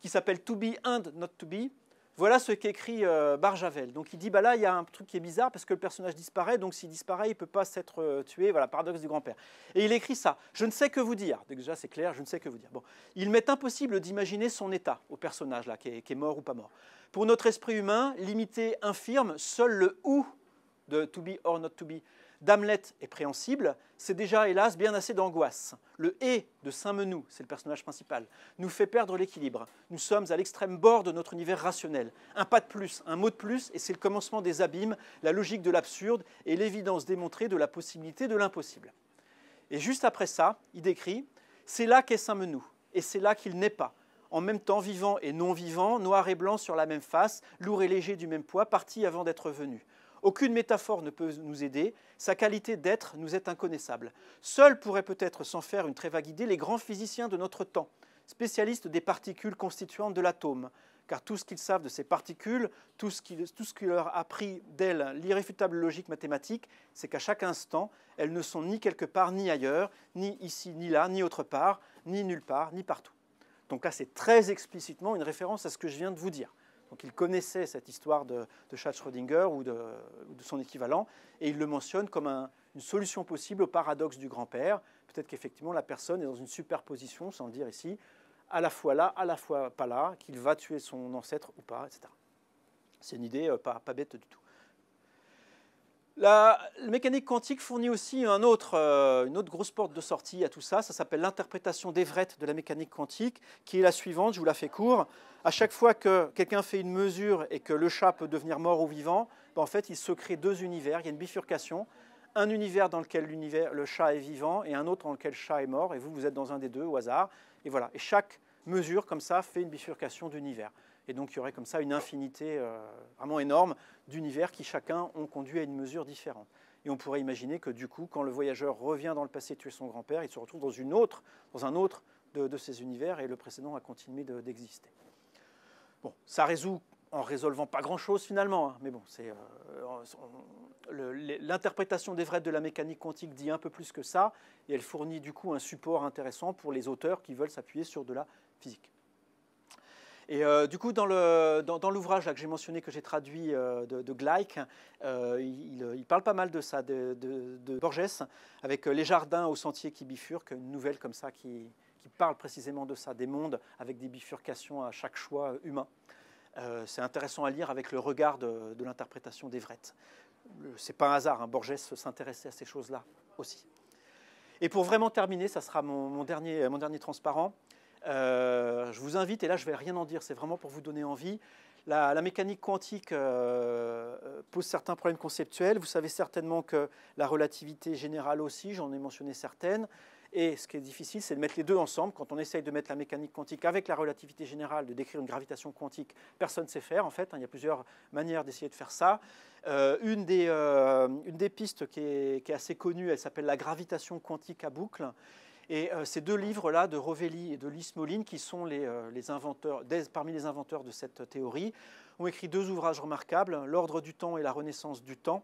qui s'appelle To Be and Not To Be, voilà ce qu'écrit euh, Barjavel. Donc il dit bah là il y a un truc qui est bizarre parce que le personnage disparaît, donc s'il disparaît, il peut pas s'être euh, tué. Voilà, paradoxe du grand-père. Et il écrit ça. Je ne sais que vous dire. Déjà c'est clair, je ne sais que vous dire. Bon, il m'est impossible d'imaginer son état au personnage là qui est, qui est, mort ou pas mort. Pour notre esprit humain, limité, infirme, seul le ou de to be or not to be d'Hamlet est préhensible, c'est déjà, hélas, bien assez d'angoisse. Le et de Saint-Menou, c'est le personnage principal, nous fait perdre l'équilibre. Nous sommes à l'extrême bord de notre univers rationnel. Un pas de plus, un mot de plus, et c'est le commencement des abîmes, la logique de l'absurde et l'évidence démontrée de la possibilité de l'impossible. Et juste après ça, il décrit C'est là qu'est Saint-Menou, et c'est là qu'il n'est pas en même temps vivant et non vivant, noir et blanc sur la même face, lourd et léger du même poids, parti avant d'être venu. Aucune métaphore ne peut nous aider, sa qualité d'être nous est inconnaissable. Seuls pourraient peut-être s'en faire une très vague idée les grands physiciens de notre temps, spécialistes des particules constituantes de l'atome, car tout ce qu'ils savent de ces particules, tout ce qui, leur a appris d'elles l'irréfutable logique mathématique, c'est qu'à chaque instant, elles ne sont ni quelque part, ni ailleurs, ni ici, ni là, ni autre part, ni nulle part, ni partout. Donc là, c'est très explicitement une référence à ce que je viens de vous dire. Donc il connaissait cette histoire de, Schrödinger ou de, son équivalent, et il le mentionne comme une solution possible au paradoxe du grand-père. Peut-être qu'effectivement la personne est dans une superposition, sans le dire ici, à la fois là, à la fois pas là, qu'il va tuer son ancêtre ou pas, etc. C'est une idée euh, pas bête du tout. La, mécanique quantique fournit aussi euh, une autre grosse porte de sortie à tout ça. Ça s'appelle l'interprétation d'Everett de la mécanique quantique, qui est la suivante, je vous la fais court. À chaque fois que quelqu'un fait une mesure et que le chat peut devenir mort ou vivant, ben, en fait, il se crée deux univers. Il y a une bifurcation. Un univers dans lequel le chat est vivant et un autre dans lequel le chat est mort. Et vous, vous êtes dans un des deux au hasard. Et voilà. Et chaque mesure, comme ça, fait une bifurcation d'univers. Et donc il y aurait comme ça une infinité euh, vraiment énorme d'univers qui chacun ont conduit à une mesure différente. Et on pourrait imaginer que du coup, quand le voyageur revient dans le passé tuer son grand-père, il se retrouve dans, une autre, dans un autre de, ces univers et le précédent a continué d'exister. bon, ça résout en résolvant pas grand-chose finalement, hein. mais bon, c'est euh, des vrais de la mécanique quantique dit un peu plus que ça, et elle fournit du coup un support intéressant pour les auteurs qui veulent s'appuyer sur de la physique. Et euh, du coup, dans l'ouvrage que j'ai mentionné, que j'ai traduit euh, de, de Gleick, euh, il, parle pas mal de ça, de, de, Borges, avec Les jardins aux sentiers qui bifurquent, une nouvelle comme ça qui, parle précisément de ça, des mondes avec des bifurcations à chaque choix humain. C'est intéressant à lire avec le regard de, l'interprétation Ce C'est pas un hasard, hein, Borges s'intéressait à ces choses-là aussi. Et pour vraiment terminer, ça sera mon dernier, mon dernier transparent. Euh, je vous invite, et là je ne vais rien en dire, c'est vraiment pour vous donner envie. La, mécanique quantique euh, euh, pose certains problèmes conceptuels. Vous savez certainement que la relativité générale aussi, j'en ai mentionné certaines. Et ce qui est difficile, c'est de mettre les deux ensemble. Quand on essaye de mettre la mécanique quantique avec la relativité générale, de décrire une gravitation quantique, personne ne sait faire en fait. Hein. il y a plusieurs manières d'essayer de faire ça. une, des, pistes qui est, qui est assez connue, elle s'appelle la gravitation quantique à boucle. Et euh, ces deux livres-là de Rovelli et de Lis qui sont les, euh, parmi les inventeurs de cette théorie, ont écrit deux ouvrages remarquables, L'ordre du temps et la renaissance du temps.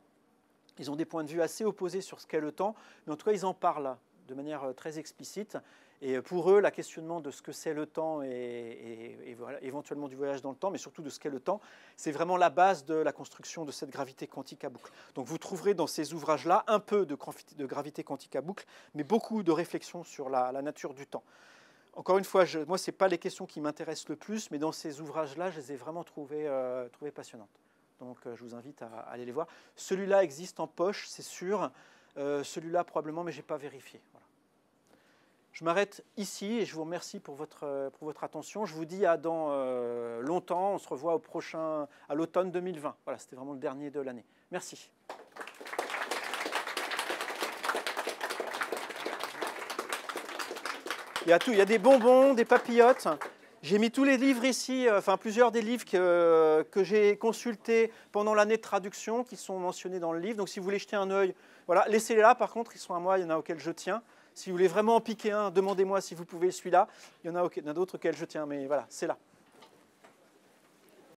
Ils ont des points de vue assez opposés sur ce qu'est le temps, mais en tout cas ils en parlent de manière euh, très explicite. Et euh, pour eux, la questionnement de ce que c'est le temps et, éventuellement du voyage dans le temps, mais surtout de ce qu'est le temps, c'est vraiment la base de la construction de cette gravité quantique à boucle. Donc vous trouverez dans ces ouvrages-là un peu de, de, gravité quantique à boucle, mais beaucoup de réflexions sur la, nature du temps. Encore une fois, je, moi, ce n'est pas les questions qui m'intéressent le plus, mais dans ces ouvrages-là, je les ai vraiment trouvées, euh, passionnantes. Donc euh, je vous invite à, aller les voir. Celui-là existe en poche, c'est sûr. Celui-là probablement, mais je n'ai pas vérifié. Voilà. Je m'arrête ici et je vous remercie pour votre, euh, pour votre attention. Je vous dis à dans euh, longtemps, on se revoit au prochain, à l'automne 2020. Voilà, c'était vraiment le dernier de l'année. Merci. Il y a tout, il y a des bonbons, des papillotes. J'ai mis tous les livres ici, euh, enfin plusieurs des livres que, que j'ai consultés pendant l'année de traduction qui sont mentionnés dans le livre. Donc si vous voulez jeter un œil, voilà, laissez-les là. Par contre, ils sont à moi, il y en a auxquels je tiens. Si vous voulez vraiment en piquer un, demandez-moi si vous pouvez celui-là. Il y en a, d'autres auxquels je tiens, mais voilà, c'est là.